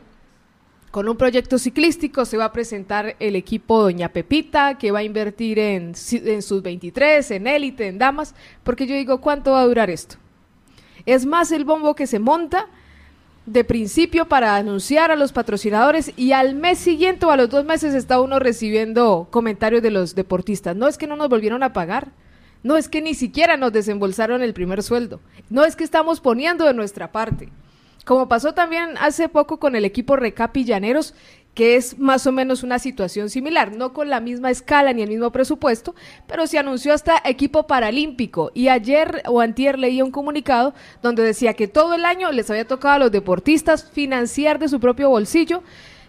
con un proyecto ciclístico, se va a presentar el equipo Doña Pepita, que va a invertir en, en sus 23, en élite, en damas, porque yo digo, ¿cuánto va a durar esto? Es más el bombo que se monta de principio para anunciar a los patrocinadores y al mes siguiente o a los dos meses está uno recibiendo comentarios de los deportistas. No es que no nos volvieron a pagar, no es que ni siquiera nos desembolsaron el primer sueldo, no es que estamos poniendo de nuestra parte. Como pasó también hace poco con el equipo Recapillaneros, que es más o menos una situación similar, no con la misma escala ni el mismo presupuesto, pero se anunció hasta equipo paralímpico y ayer o antier leía un comunicado donde decía que todo el año les había tocado a los deportistas financiar de su propio bolsillo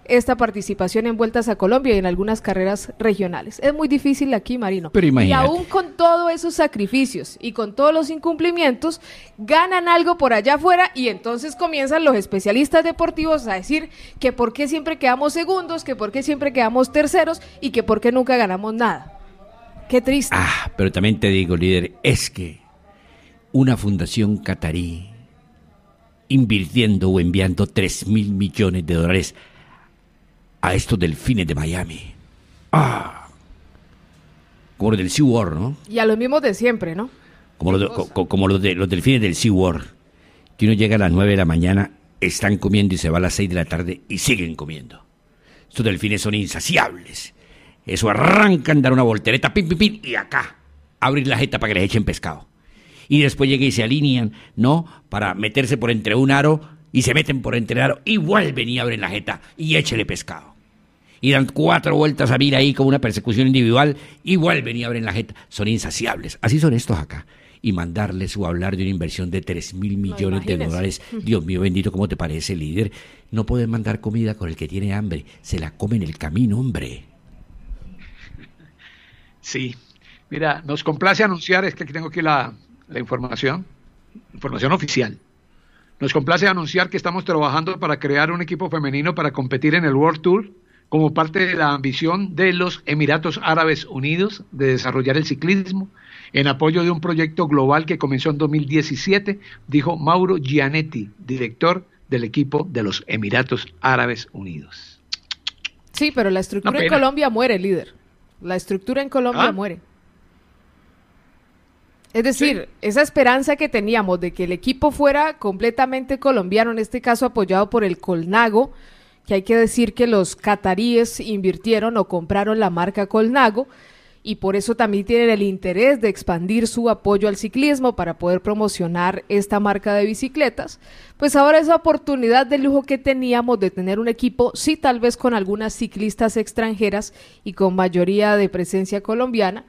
esta participación en vueltas a Colombia y en algunas carreras regionales. Es muy difícil aquí, Marino. Pero y aún con todos esos sacrificios y con todos los incumplimientos, ganan algo por allá afuera y entonces comienzan los especialistas deportivos a decir que por qué siempre quedamos segundos, que por qué siempre quedamos terceros y que por qué nunca ganamos nada. Qué triste. Ah, pero también te digo, líder, es que una fundación catarí invirtiendo o enviando 3 mil millones de dólares a estos delfines de Miami. ¡Ah! Como los del Sea War, ¿no? Y a los mismos de siempre, ¿no? Como, los, los, delfines del Sea War. Que uno llega a las 9 de la mañana, están comiendo y se va a las 6 de la tarde y siguen comiendo. Estos delfines son insaciables. Eso arrancan, dar una voltereta, pim, pim, pim, y acá. Abrir la jeta para que les echen pescado. Y después llegan y se alinean, ¿no? Para meterse por entre un aro y se meten por entre el aro y vuelven y abren la jeta y échele pescado y dan cuatro vueltas a mira ahí como una persecución individual y vuelven y abren la jeta. Son insaciables. Así son estos acá. Y mandarles o hablar de una inversión de 3 mil millones de dólares. Dios mío bendito, ¿cómo te parece, líder? No pueden mandar comida con el que tiene hambre. Se la come en el camino, hombre. Sí. Mira, nos complace anunciar, es que aquí tengo aquí la, la información, información oficial. Nos complace anunciar que estamos trabajando para crear un equipo femenino para competir en el World Tour como parte de la ambición de los Emiratos Árabes Unidos de desarrollar el ciclismo en apoyo de un proyecto global que comenzó en 2017, dijo Mauro Gianetti, director del equipo de los Emiratos Árabes Unidos. Sí, pero la estructura en Colombia muere, líder. La estructura en Colombia ah. muere. Es decir, esa esperanza que teníamos de que el equipo fuera completamente colombiano, en este caso apoyado por el Colnago, que hay que decir que los cataríes invirtieron o compraron la marca Colnago y por eso también tienen el interés de expandir su apoyo al ciclismo para poder promocionar esta marca de bicicletas, pues ahora esa oportunidad de lujo que teníamos de tener un equipo, sí tal vez con algunas ciclistas extranjeras y con mayoría de presencia colombiana,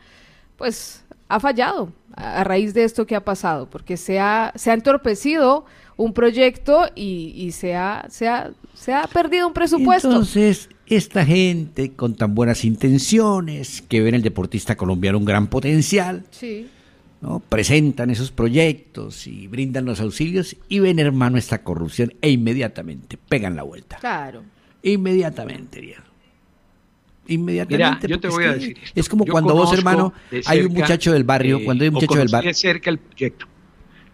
pues ha fallado a raíz de esto que ha pasado, porque se ha, se ha entorpecido un proyecto y, se, ha, perdido un presupuesto. Entonces, esta gente con tan buenas intenciones, que ven el deportista colombiano un gran potencial, sí. ¿no? presentan esos proyectos y brindan los auxilios y ven, hermano, esta corrupción e inmediatamente pegan la vuelta. Claro. Inmediatamente, Inmediatamente. te voy a decir. Es como cuando vos, hermano, hay un muchacho del barrio, eh, cuando hay muchacho del barrio. cerca el proyecto.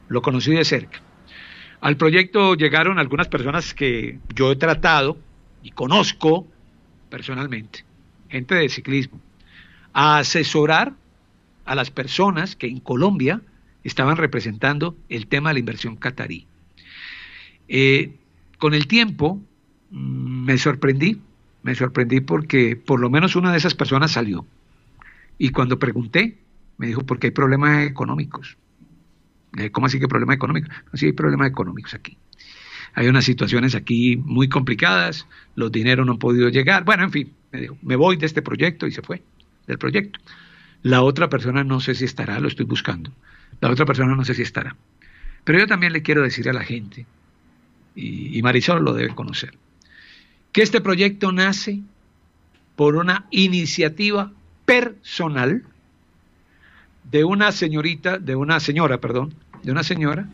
Lo conocí de cerca al proyecto llegaron algunas personas que yo he tratado y conozco personalmente, gente de ciclismo, a asesorar a las personas que en Colombia estaban representando el tema de la inversión catarí. Eh, con el tiempo mm, me sorprendí, me sorprendí porque por lo menos una de esas personas salió. Y cuando pregunté, me dijo, porque hay problemas económicos. ¿Cómo así que problema económico? No, sí hay problemas económicos aquí. Hay unas situaciones aquí muy complicadas, los dineros no han podido llegar. Bueno, en fin, me dijo, me voy de este proyecto y se fue del proyecto. La otra persona no sé si estará, lo estoy buscando. La otra persona no sé si estará. Pero yo también le quiero decir a la gente, y, y Marisol lo debe conocer, que este proyecto nace por una iniciativa personal de una señorita, de una señora, perdón, de una señora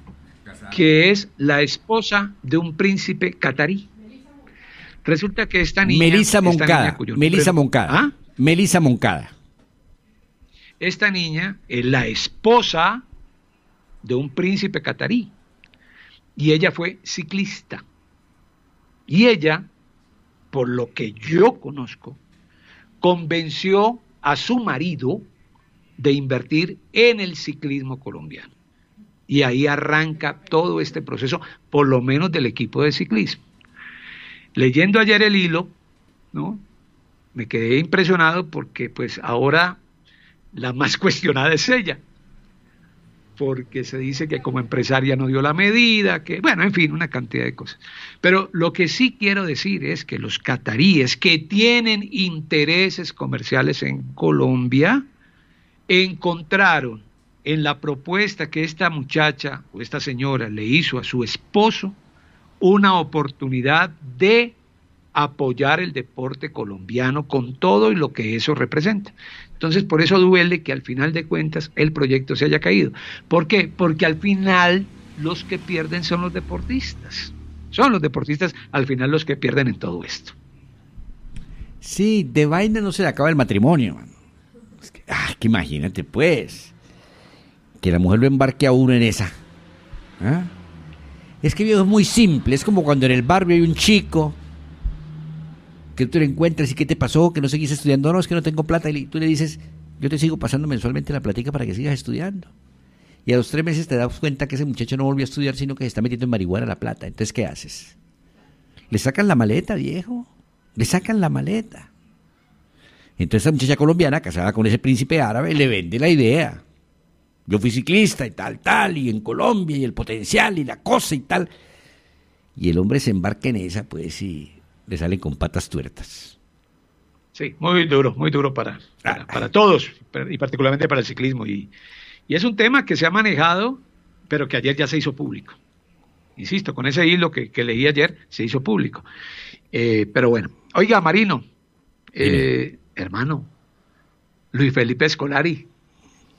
que es la esposa de un príncipe catarí. Resulta que esta niña... Melissa Moncada. Melisa Moncada. ¿Ah? Moncada. Esta niña es la esposa de un príncipe catarí. Y ella fue ciclista. Y ella, por lo que yo conozco, convenció a su marido de invertir en el ciclismo colombiano. Y ahí arranca todo este proceso, por lo menos del equipo de ciclismo. Leyendo ayer el hilo, ¿no? me quedé impresionado porque pues ahora la más cuestionada es ella, porque se dice que como empresaria no dio la medida, que bueno, en fin, una cantidad de cosas. Pero lo que sí quiero decir es que los cataríes que tienen intereses comerciales en Colombia encontraron en la propuesta que esta muchacha o esta señora le hizo a su esposo una oportunidad de apoyar el deporte colombiano con todo y lo que eso representa. Entonces, por eso duele que al final de cuentas el proyecto se haya caído. ¿Por qué? Porque al final los que pierden son los deportistas. Son los deportistas al final los que pierden en todo esto. Sí, de vaina no se le acaba el matrimonio. Ah, que imagínate pues que la mujer lo embarque a uno en esa. ¿Ah? Es que es muy simple, es como cuando en el barrio hay un chico que tú le encuentras y qué te pasó, que no seguís estudiando, no, es que no tengo plata, y tú le dices, yo te sigo pasando mensualmente la platica para que sigas estudiando. Y a los tres meses te das cuenta que ese muchacho no volvió a estudiar, sino que se está metiendo en marihuana la plata. Entonces, ¿qué haces? Le sacan la maleta, viejo. Le sacan la maleta. Entonces, esa muchacha colombiana, casada con ese príncipe árabe, le vende la idea yo fui ciclista y tal, tal, y en Colombia y el potencial y la cosa y tal. Y el hombre se embarca en esa, pues, y le salen con patas tuertas. Sí, muy duro, muy duro para, para, ah, ah. todos, y particularmente para el ciclismo. Y, es un tema que se ha manejado, pero que ayer ya se hizo público. Insisto, con ese hilo que, leí ayer, se hizo público. Eh, pero bueno, oiga, Marino, eh, hermano, Luis Felipe Escolari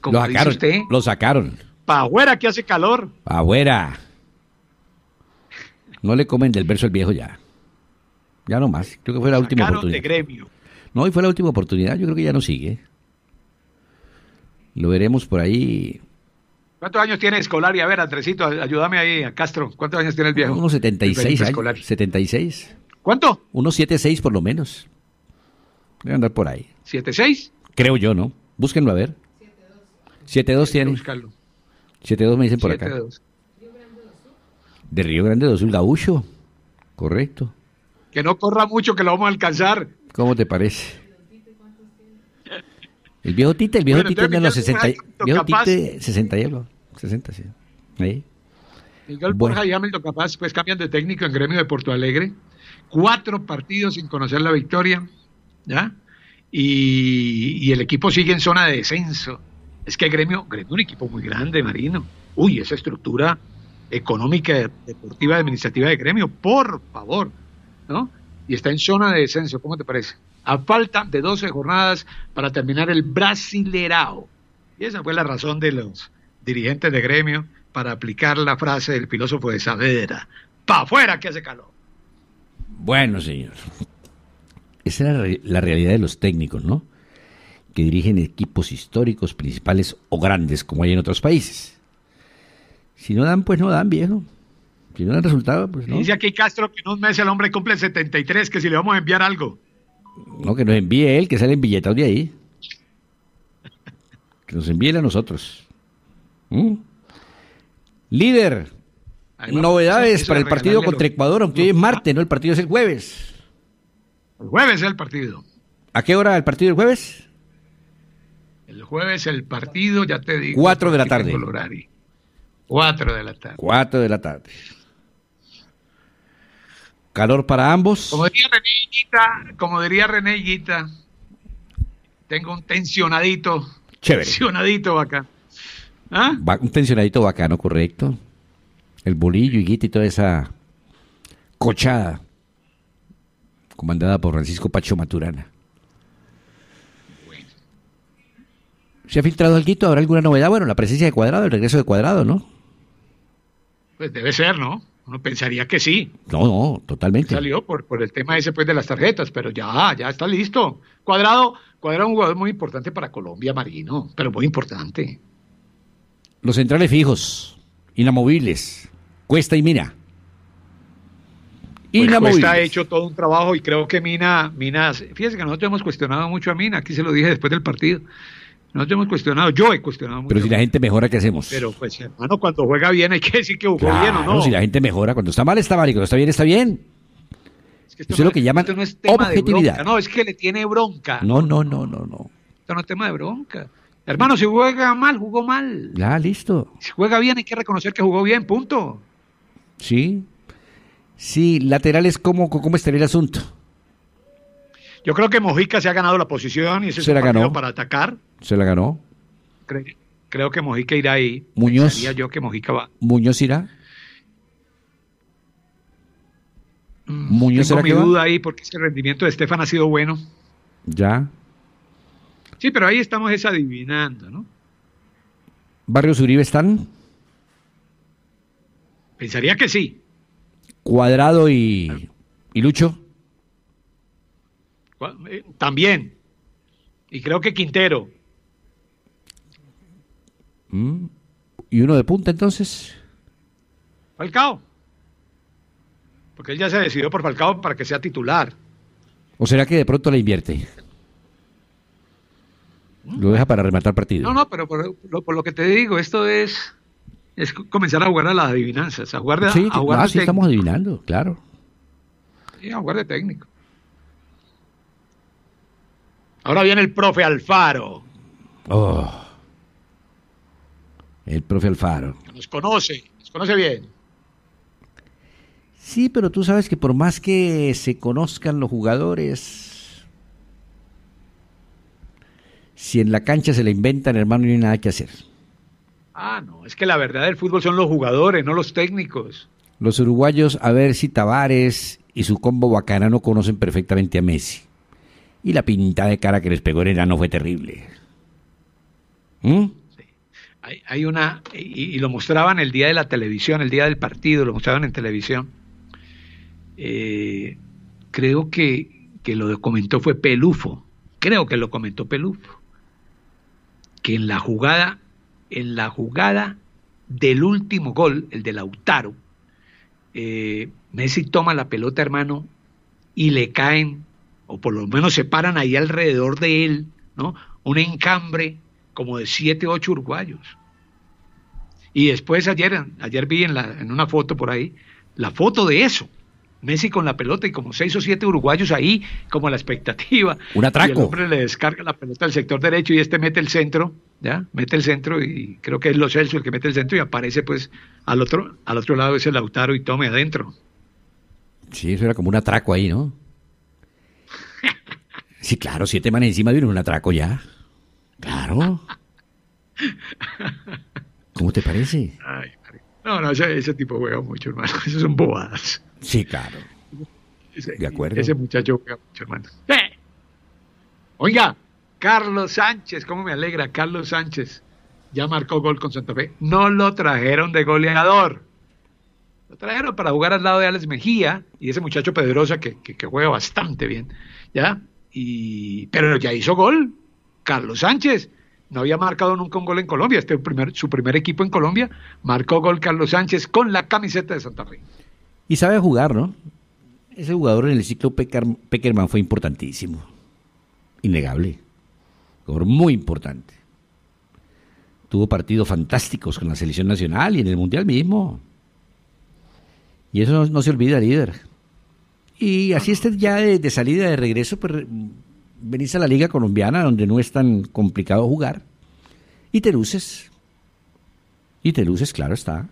lo sacaron, sacaron. Pa' afuera que hace calor. Pa' afuera. No le comen del verso el viejo ya. Ya no más. Creo que fue la última oportunidad. De gremio. No, hoy fue la última oportunidad. Yo creo que ya no sigue. Lo veremos por ahí. ¿Cuántos años tiene escolar y A ver, Andresito, ayúdame ahí, a Castro. ¿Cuántos años tiene el viejo? Unos 76 años. 76. ¿Cuánto? Unos 76 por lo menos. Debe andar por ahí. ¿76? Creo yo, ¿no? Búsquenlo a ver. 72 tienen. 72 me dicen por acá. De Río Grande 2 Sul, Gaucho Correcto. Que no corra mucho, que lo vamos a alcanzar. ¿Cómo te parece? El viejo Tite, el viejo Tite de los 60. Viejo Tite, 60 y algo. 60, sí. Ahí. Miguel bueno. Borja y Hamilton Capaz pues cambian de técnico en gremio de Porto Alegre. Cuatro partidos sin conocer la victoria. ¿ya? Y, y el equipo sigue en zona de descenso. Es que el Gremio, Gremio un equipo muy grande, Marino. Uy, esa estructura económica, deportiva, administrativa de Gremio, por favor, ¿no? Y está en zona de descenso, ¿cómo te parece? A falta de 12 jornadas para terminar el Brasilerao. Y esa fue la razón de los dirigentes de Gremio para aplicar la frase del filósofo de Saavedra. ¡Pa' afuera que hace calor! Bueno, señor. Esa era la realidad de los técnicos, ¿no? que dirigen equipos históricos, principales o grandes, como hay en otros países. Si no dan, pues no dan, viejo. Si no dan resultado, pues no. Dice aquí Castro que en un mes el hombre cumple 73, que si le vamos a enviar algo. No, que nos envíe él, que salen billetes de ahí. Que nos envíe a nosotros. ¿Mm? Líder, novedades para el partido contra Ecuador, aunque hoy es martes, ¿no? El partido es el jueves. El jueves es el partido. ¿A qué hora el partido el jueves? jueves el partido, ya te digo. Cuatro de la tarde. Cuatro de la tarde. Cuatro de la tarde. Calor para ambos. Como diría René Guita, como diría René Guita, tengo un tensionadito. Chévere. Tensionadito acá. ¿Ah? un tensionadito bacano, correcto. El bolillo y guita y toda esa cochada comandada por Francisco Pacho Maturana. ¿Se ha filtrado algo? ¿Habrá alguna novedad? Bueno, la presencia de Cuadrado, el regreso de Cuadrado, ¿no? Pues debe ser, ¿no? Uno pensaría que sí. No, no, totalmente. Salió por, por el tema ese pues de las tarjetas, pero ya, ya está listo. Cuadrado, Cuadrado es un jugador muy importante para Colombia, Marino, pero muy importante. Los centrales fijos, inamovibles, Cuesta y Mina. Pues ha hecho todo un trabajo y creo que Mina, Mina, Fíjense que nosotros hemos cuestionado mucho a Mina, aquí se lo dije después del partido. Nos hemos cuestionado, yo he cuestionado mucho. Pero si la gente mejora, ¿qué hacemos? Pero pues, hermano, cuando juega bien hay que decir que jugó bien o no. Si la gente mejora, cuando está mal está mal y cuando está bien está bien. que este Eso es lo que llaman no es objetividad. no, es que le tiene bronca. No, no, no, no, no. Esto no es tema de bronca. Hermano, si juega mal, jugó mal. Ya, listo. Si juega bien, hay que reconocer que jugó bien, punto. Sí. Sí, laterales, ¿cómo, cómo estaría el asunto? Yo creo que Mojica se ha ganado la posición y se es la ganó. para atacar. Se la ganó. creo que Mojica irá ahí. Muñoz. yo que Mojica va. Muñoz irá. Mm, Muñoz tengo mi duda ahí porque ese rendimiento de Estefan ha sido bueno. Ya. Sí, pero ahí estamos es adivinando, ¿no? ¿Barrios Uribe están? Pensaría que sí. Cuadrado y Lucho. Eh, también. Y creo que Quintero. Mm. ¿Y uno de punta entonces? Falcao. Porque él ya se decidió por Falcao para que sea titular. ¿O será que de pronto la invierte? Lo deja para rematar partido. No, no, pero por, lo que te digo, esto es es comenzar a jugar a las adivinanzas, a jugar, ah, sí, estamos adivinando, claro. y a jugar de técnico. Ahora viene el profe Alfaro. Oh. El profe Alfaro. Nos conoce, nos conoce bien. Sí, pero tú sabes que por más que se conozcan los jugadores, si en la cancha se la inventan, hermano, no hay nada que hacer. Ah, no, es que la verdad del fútbol son los jugadores, no los técnicos. Los uruguayos, a ver si Tavares y su combo bacana no conocen perfectamente a Messi y la pinta de cara que les pegó el no fue terrible. ¿Mm? Hay, una, y, lo mostraban el día de la televisión, el día del partido, lo mostraban en televisión. Eh, creo que, que lo comentó fue Pelufo, creo que lo comentó Pelufo, que en la jugada, en la jugada del último gol, el de Lautaro, eh, Messi toma la pelota, hermano, y le caen o por lo menos se paran ahí alrededor de él, ¿no? Un encambre como de siete, ocho uruguayos. Y después ayer, ayer vi en, la, en una foto por ahí, la foto de eso. Messi con la pelota y como seis o siete uruguayos ahí, como la expectativa. Un atraco. el hombre le descarga la pelota al sector derecho y este mete el centro, ¿ya? Mete el centro y creo que es Lo Celso el que mete el centro y aparece pues al otro, al otro lado es el Lautaro y tome adentro. Sí, eso era como un atraco ahí, ¿no? Sí, claro, siete manes encima de un atraco ya. Claro. ¿Cómo te parece? no, no, ese, tipo juega mucho, hermano. Esas son bobadas. Sí, claro. Ese, de acuerdo. Ese muchacho juega mucho, hermano. Oiga, Carlos Sánchez, ¿cómo me alegra? Carlos Sánchez ya marcó gol con Santa Fe. No lo trajeron de goleador. Lo trajeron para jugar al lado de Alex Mejía y ese muchacho Pedrosa que juega bastante bien. ¿Ya? Y, pero ya hizo gol. Carlos Sánchez no había marcado nunca un gol en Colombia. Este su primer equipo en Colombia marcó gol Carlos Sánchez con la camiseta de Santa Fe. Y sabe jugar, ¿no? Ese jugador en el ciclo Peckerman fue importantísimo. Innegable. Jugador muy importante. Tuvo partidos fantásticos con la selección nacional y en el mundial mismo. Y eso no se olvida, líder y así estés ya de, salida, de regreso, pues, venís a la Liga Colombiana, donde no es tan complicado jugar, y te luces. Y te luces, claro está.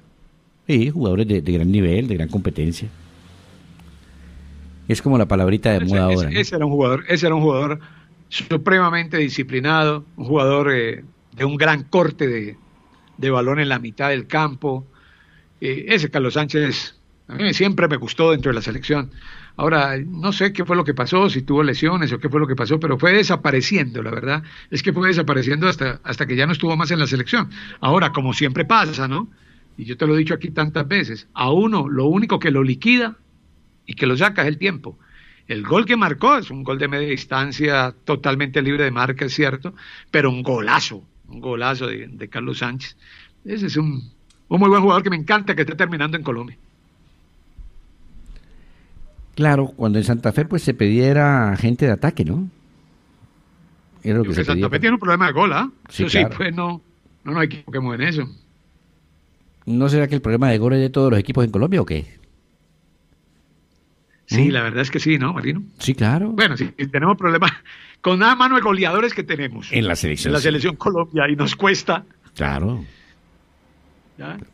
y jugadores de, gran nivel, de gran competencia. Es como la palabrita de moda ahora. Ese, era un jugador, ese era un jugador supremamente disciplinado, un jugador eh, de un gran corte de, balón en la mitad del campo. Eh, ese Carlos Sánchez, a mí siempre me gustó dentro de la selección. Ahora, no sé qué fue lo que pasó, si tuvo lesiones o qué fue lo que pasó, pero fue desapareciendo, la verdad. Es que fue desapareciendo hasta, hasta que ya no estuvo más en la selección. Ahora, como siempre pasa, ¿no? Y yo te lo he dicho aquí tantas veces, a uno lo único que lo liquida y que lo saca es el tiempo. El gol que marcó es un gol de media distancia, totalmente libre de marca, es cierto, pero un golazo, un golazo de, Carlos Sánchez. Ese es un, un muy buen jugador que me encanta que esté terminando en Colombia. Claro, cuando en Santa Fe pues se pediera gente de ataque, ¿no? Era Santa Fe tiene un problema de gol, Sí, sí, pues no, no, nos hay en eso. ¿No será que el problema de gol es de todos los equipos en Colombia o qué? Sí, ¿Mm? la verdad es que sí, ¿no, Marino? Sí, claro. Bueno, sí, tenemos problemas con nada mano de goleadores que tenemos. En la selección. En la selección Colombia y nos cuesta. Claro.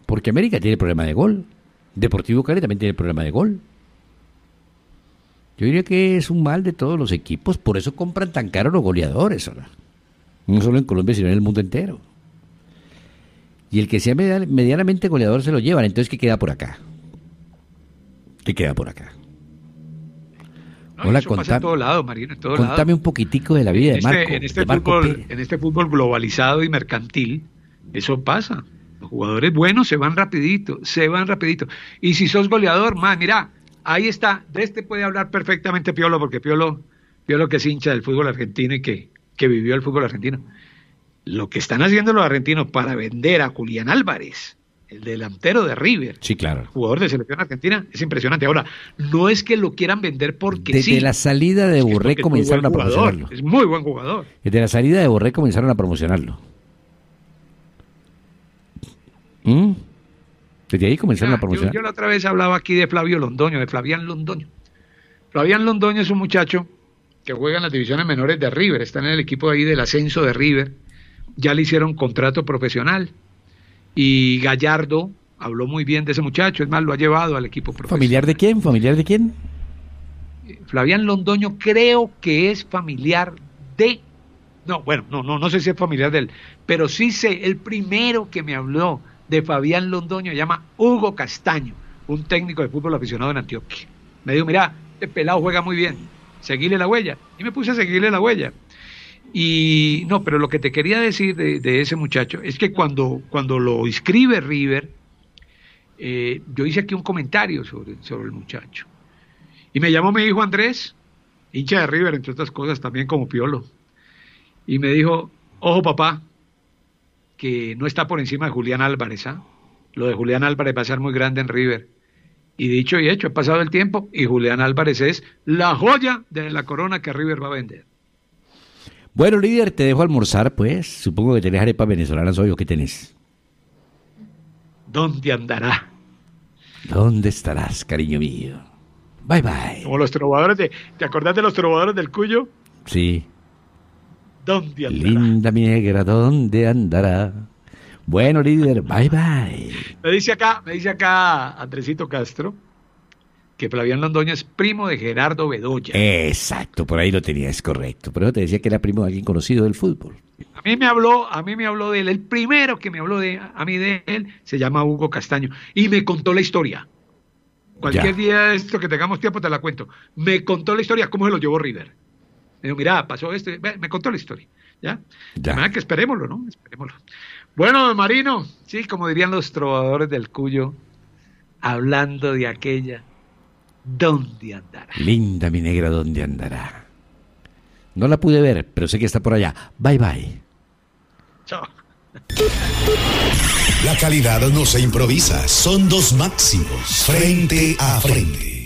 Porque América tiene problema de gol. Deportivo Cali también tiene problema de gol. Yo diría que es un mal de todos los equipos, por eso compran tan caro los goleadores. ahora, No solo en Colombia, sino en el mundo entero. Y el que sea medianamente goleador se lo llevan, entonces ¿qué queda por acá? ¿Qué queda por acá? Hola, contame, todo lado, Marino, en un poquitico de la vida de este, Marco. en, este fútbol, en este fútbol globalizado y mercantil, eso pasa. Los jugadores buenos se van rapidito, se van rapidito. Y si sos goleador, más, mira, Ahí está, de este puede hablar perfectamente Piolo, porque Piolo, Piolo que es hincha del fútbol argentino y que, que vivió el fútbol argentino. Lo que están haciendo los argentinos para vender a Julián Álvarez, el delantero de River. Jugador de selección argentina, es impresionante. Ahora, no es que lo quieran vender porque Desde eh, la salida de Borré comenzaron a promocionarlo. Es muy buen jugador. Desde la salida de Borré comenzaron a promocionarlo. Desde ahí comenzaron la promoción. Yo, la otra vez hablaba aquí de Flavio Londoño, de Flavián Londoño. Flavián Londoño es un muchacho que juega en las divisiones menores de River, está en el equipo ahí del ascenso de River, ya le hicieron contrato profesional y Gallardo habló muy bien de ese muchacho, es más, lo ha llevado al equipo profesional. ¿Familiar de quién? ¿Familiar de quién? Eh, Flavián Londoño creo que es familiar de no, bueno, no, no, no sé si es familiar de él, pero sí sé, el primero que me habló de Fabián Londoño se llama Hugo Castaño, un técnico de fútbol aficionado en Antioquia. Me dijo, mira, este pelado juega muy bien, seguirle la huella. Y me puse a seguirle la huella. Y no, pero lo que te quería decir de, ese muchacho es que cuando, cuando lo inscribe River, eh, yo hice aquí un comentario sobre, sobre el muchacho. Y me llamó mi hijo Andrés, hincha de River, entre otras cosas, también como piolo. Y me dijo, ojo papá, que no está por encima de Julián Álvarez. ¿ah? Lo de Julián Álvarez va a ser muy grande en River. Y dicho y hecho, ha pasado el tiempo y Julián Álvarez es la joya de la corona que River va a vender. Bueno, líder, te dejo almorzar, pues. Supongo que tenés arepa venezolana, hoy o qué tenés. ¿Dónde andará? ¿Dónde estarás, cariño mío? Bye bye. Como los trovadores de. ¿Te acordás de los trovadores del Cuyo? Sí. ¿Dónde andará? Linda mi ¿dónde andará? Bueno, líder, bye bye. Me dice acá, me dice acá Andresito Castro que Flavián Londoño es primo de Gerardo Bedoya. Exacto, por ahí lo tenías correcto. Pero te decía que era primo de alguien conocido del fútbol. A mí me habló, a mí me habló de él. El primero que me habló de a mí de él se llama Hugo Castaño y me contó la historia. Cualquier día de esto que tengamos tiempo te la cuento. Me contó la historia cómo se lo llevó River. Me dijo, mira, pasó esto, me contó la historia. ¿ya? ya. que esperémoslo, ¿no? Esperémoslo. Bueno, Marino, sí, como dirían los trovadores del Cuyo, hablando de aquella, ¿dónde andará? Linda mi negra, ¿dónde andará? No la pude ver, pero sé que está por allá. Bye bye. Chao. La calidad no se improvisa, son dos máximos, frente a frente.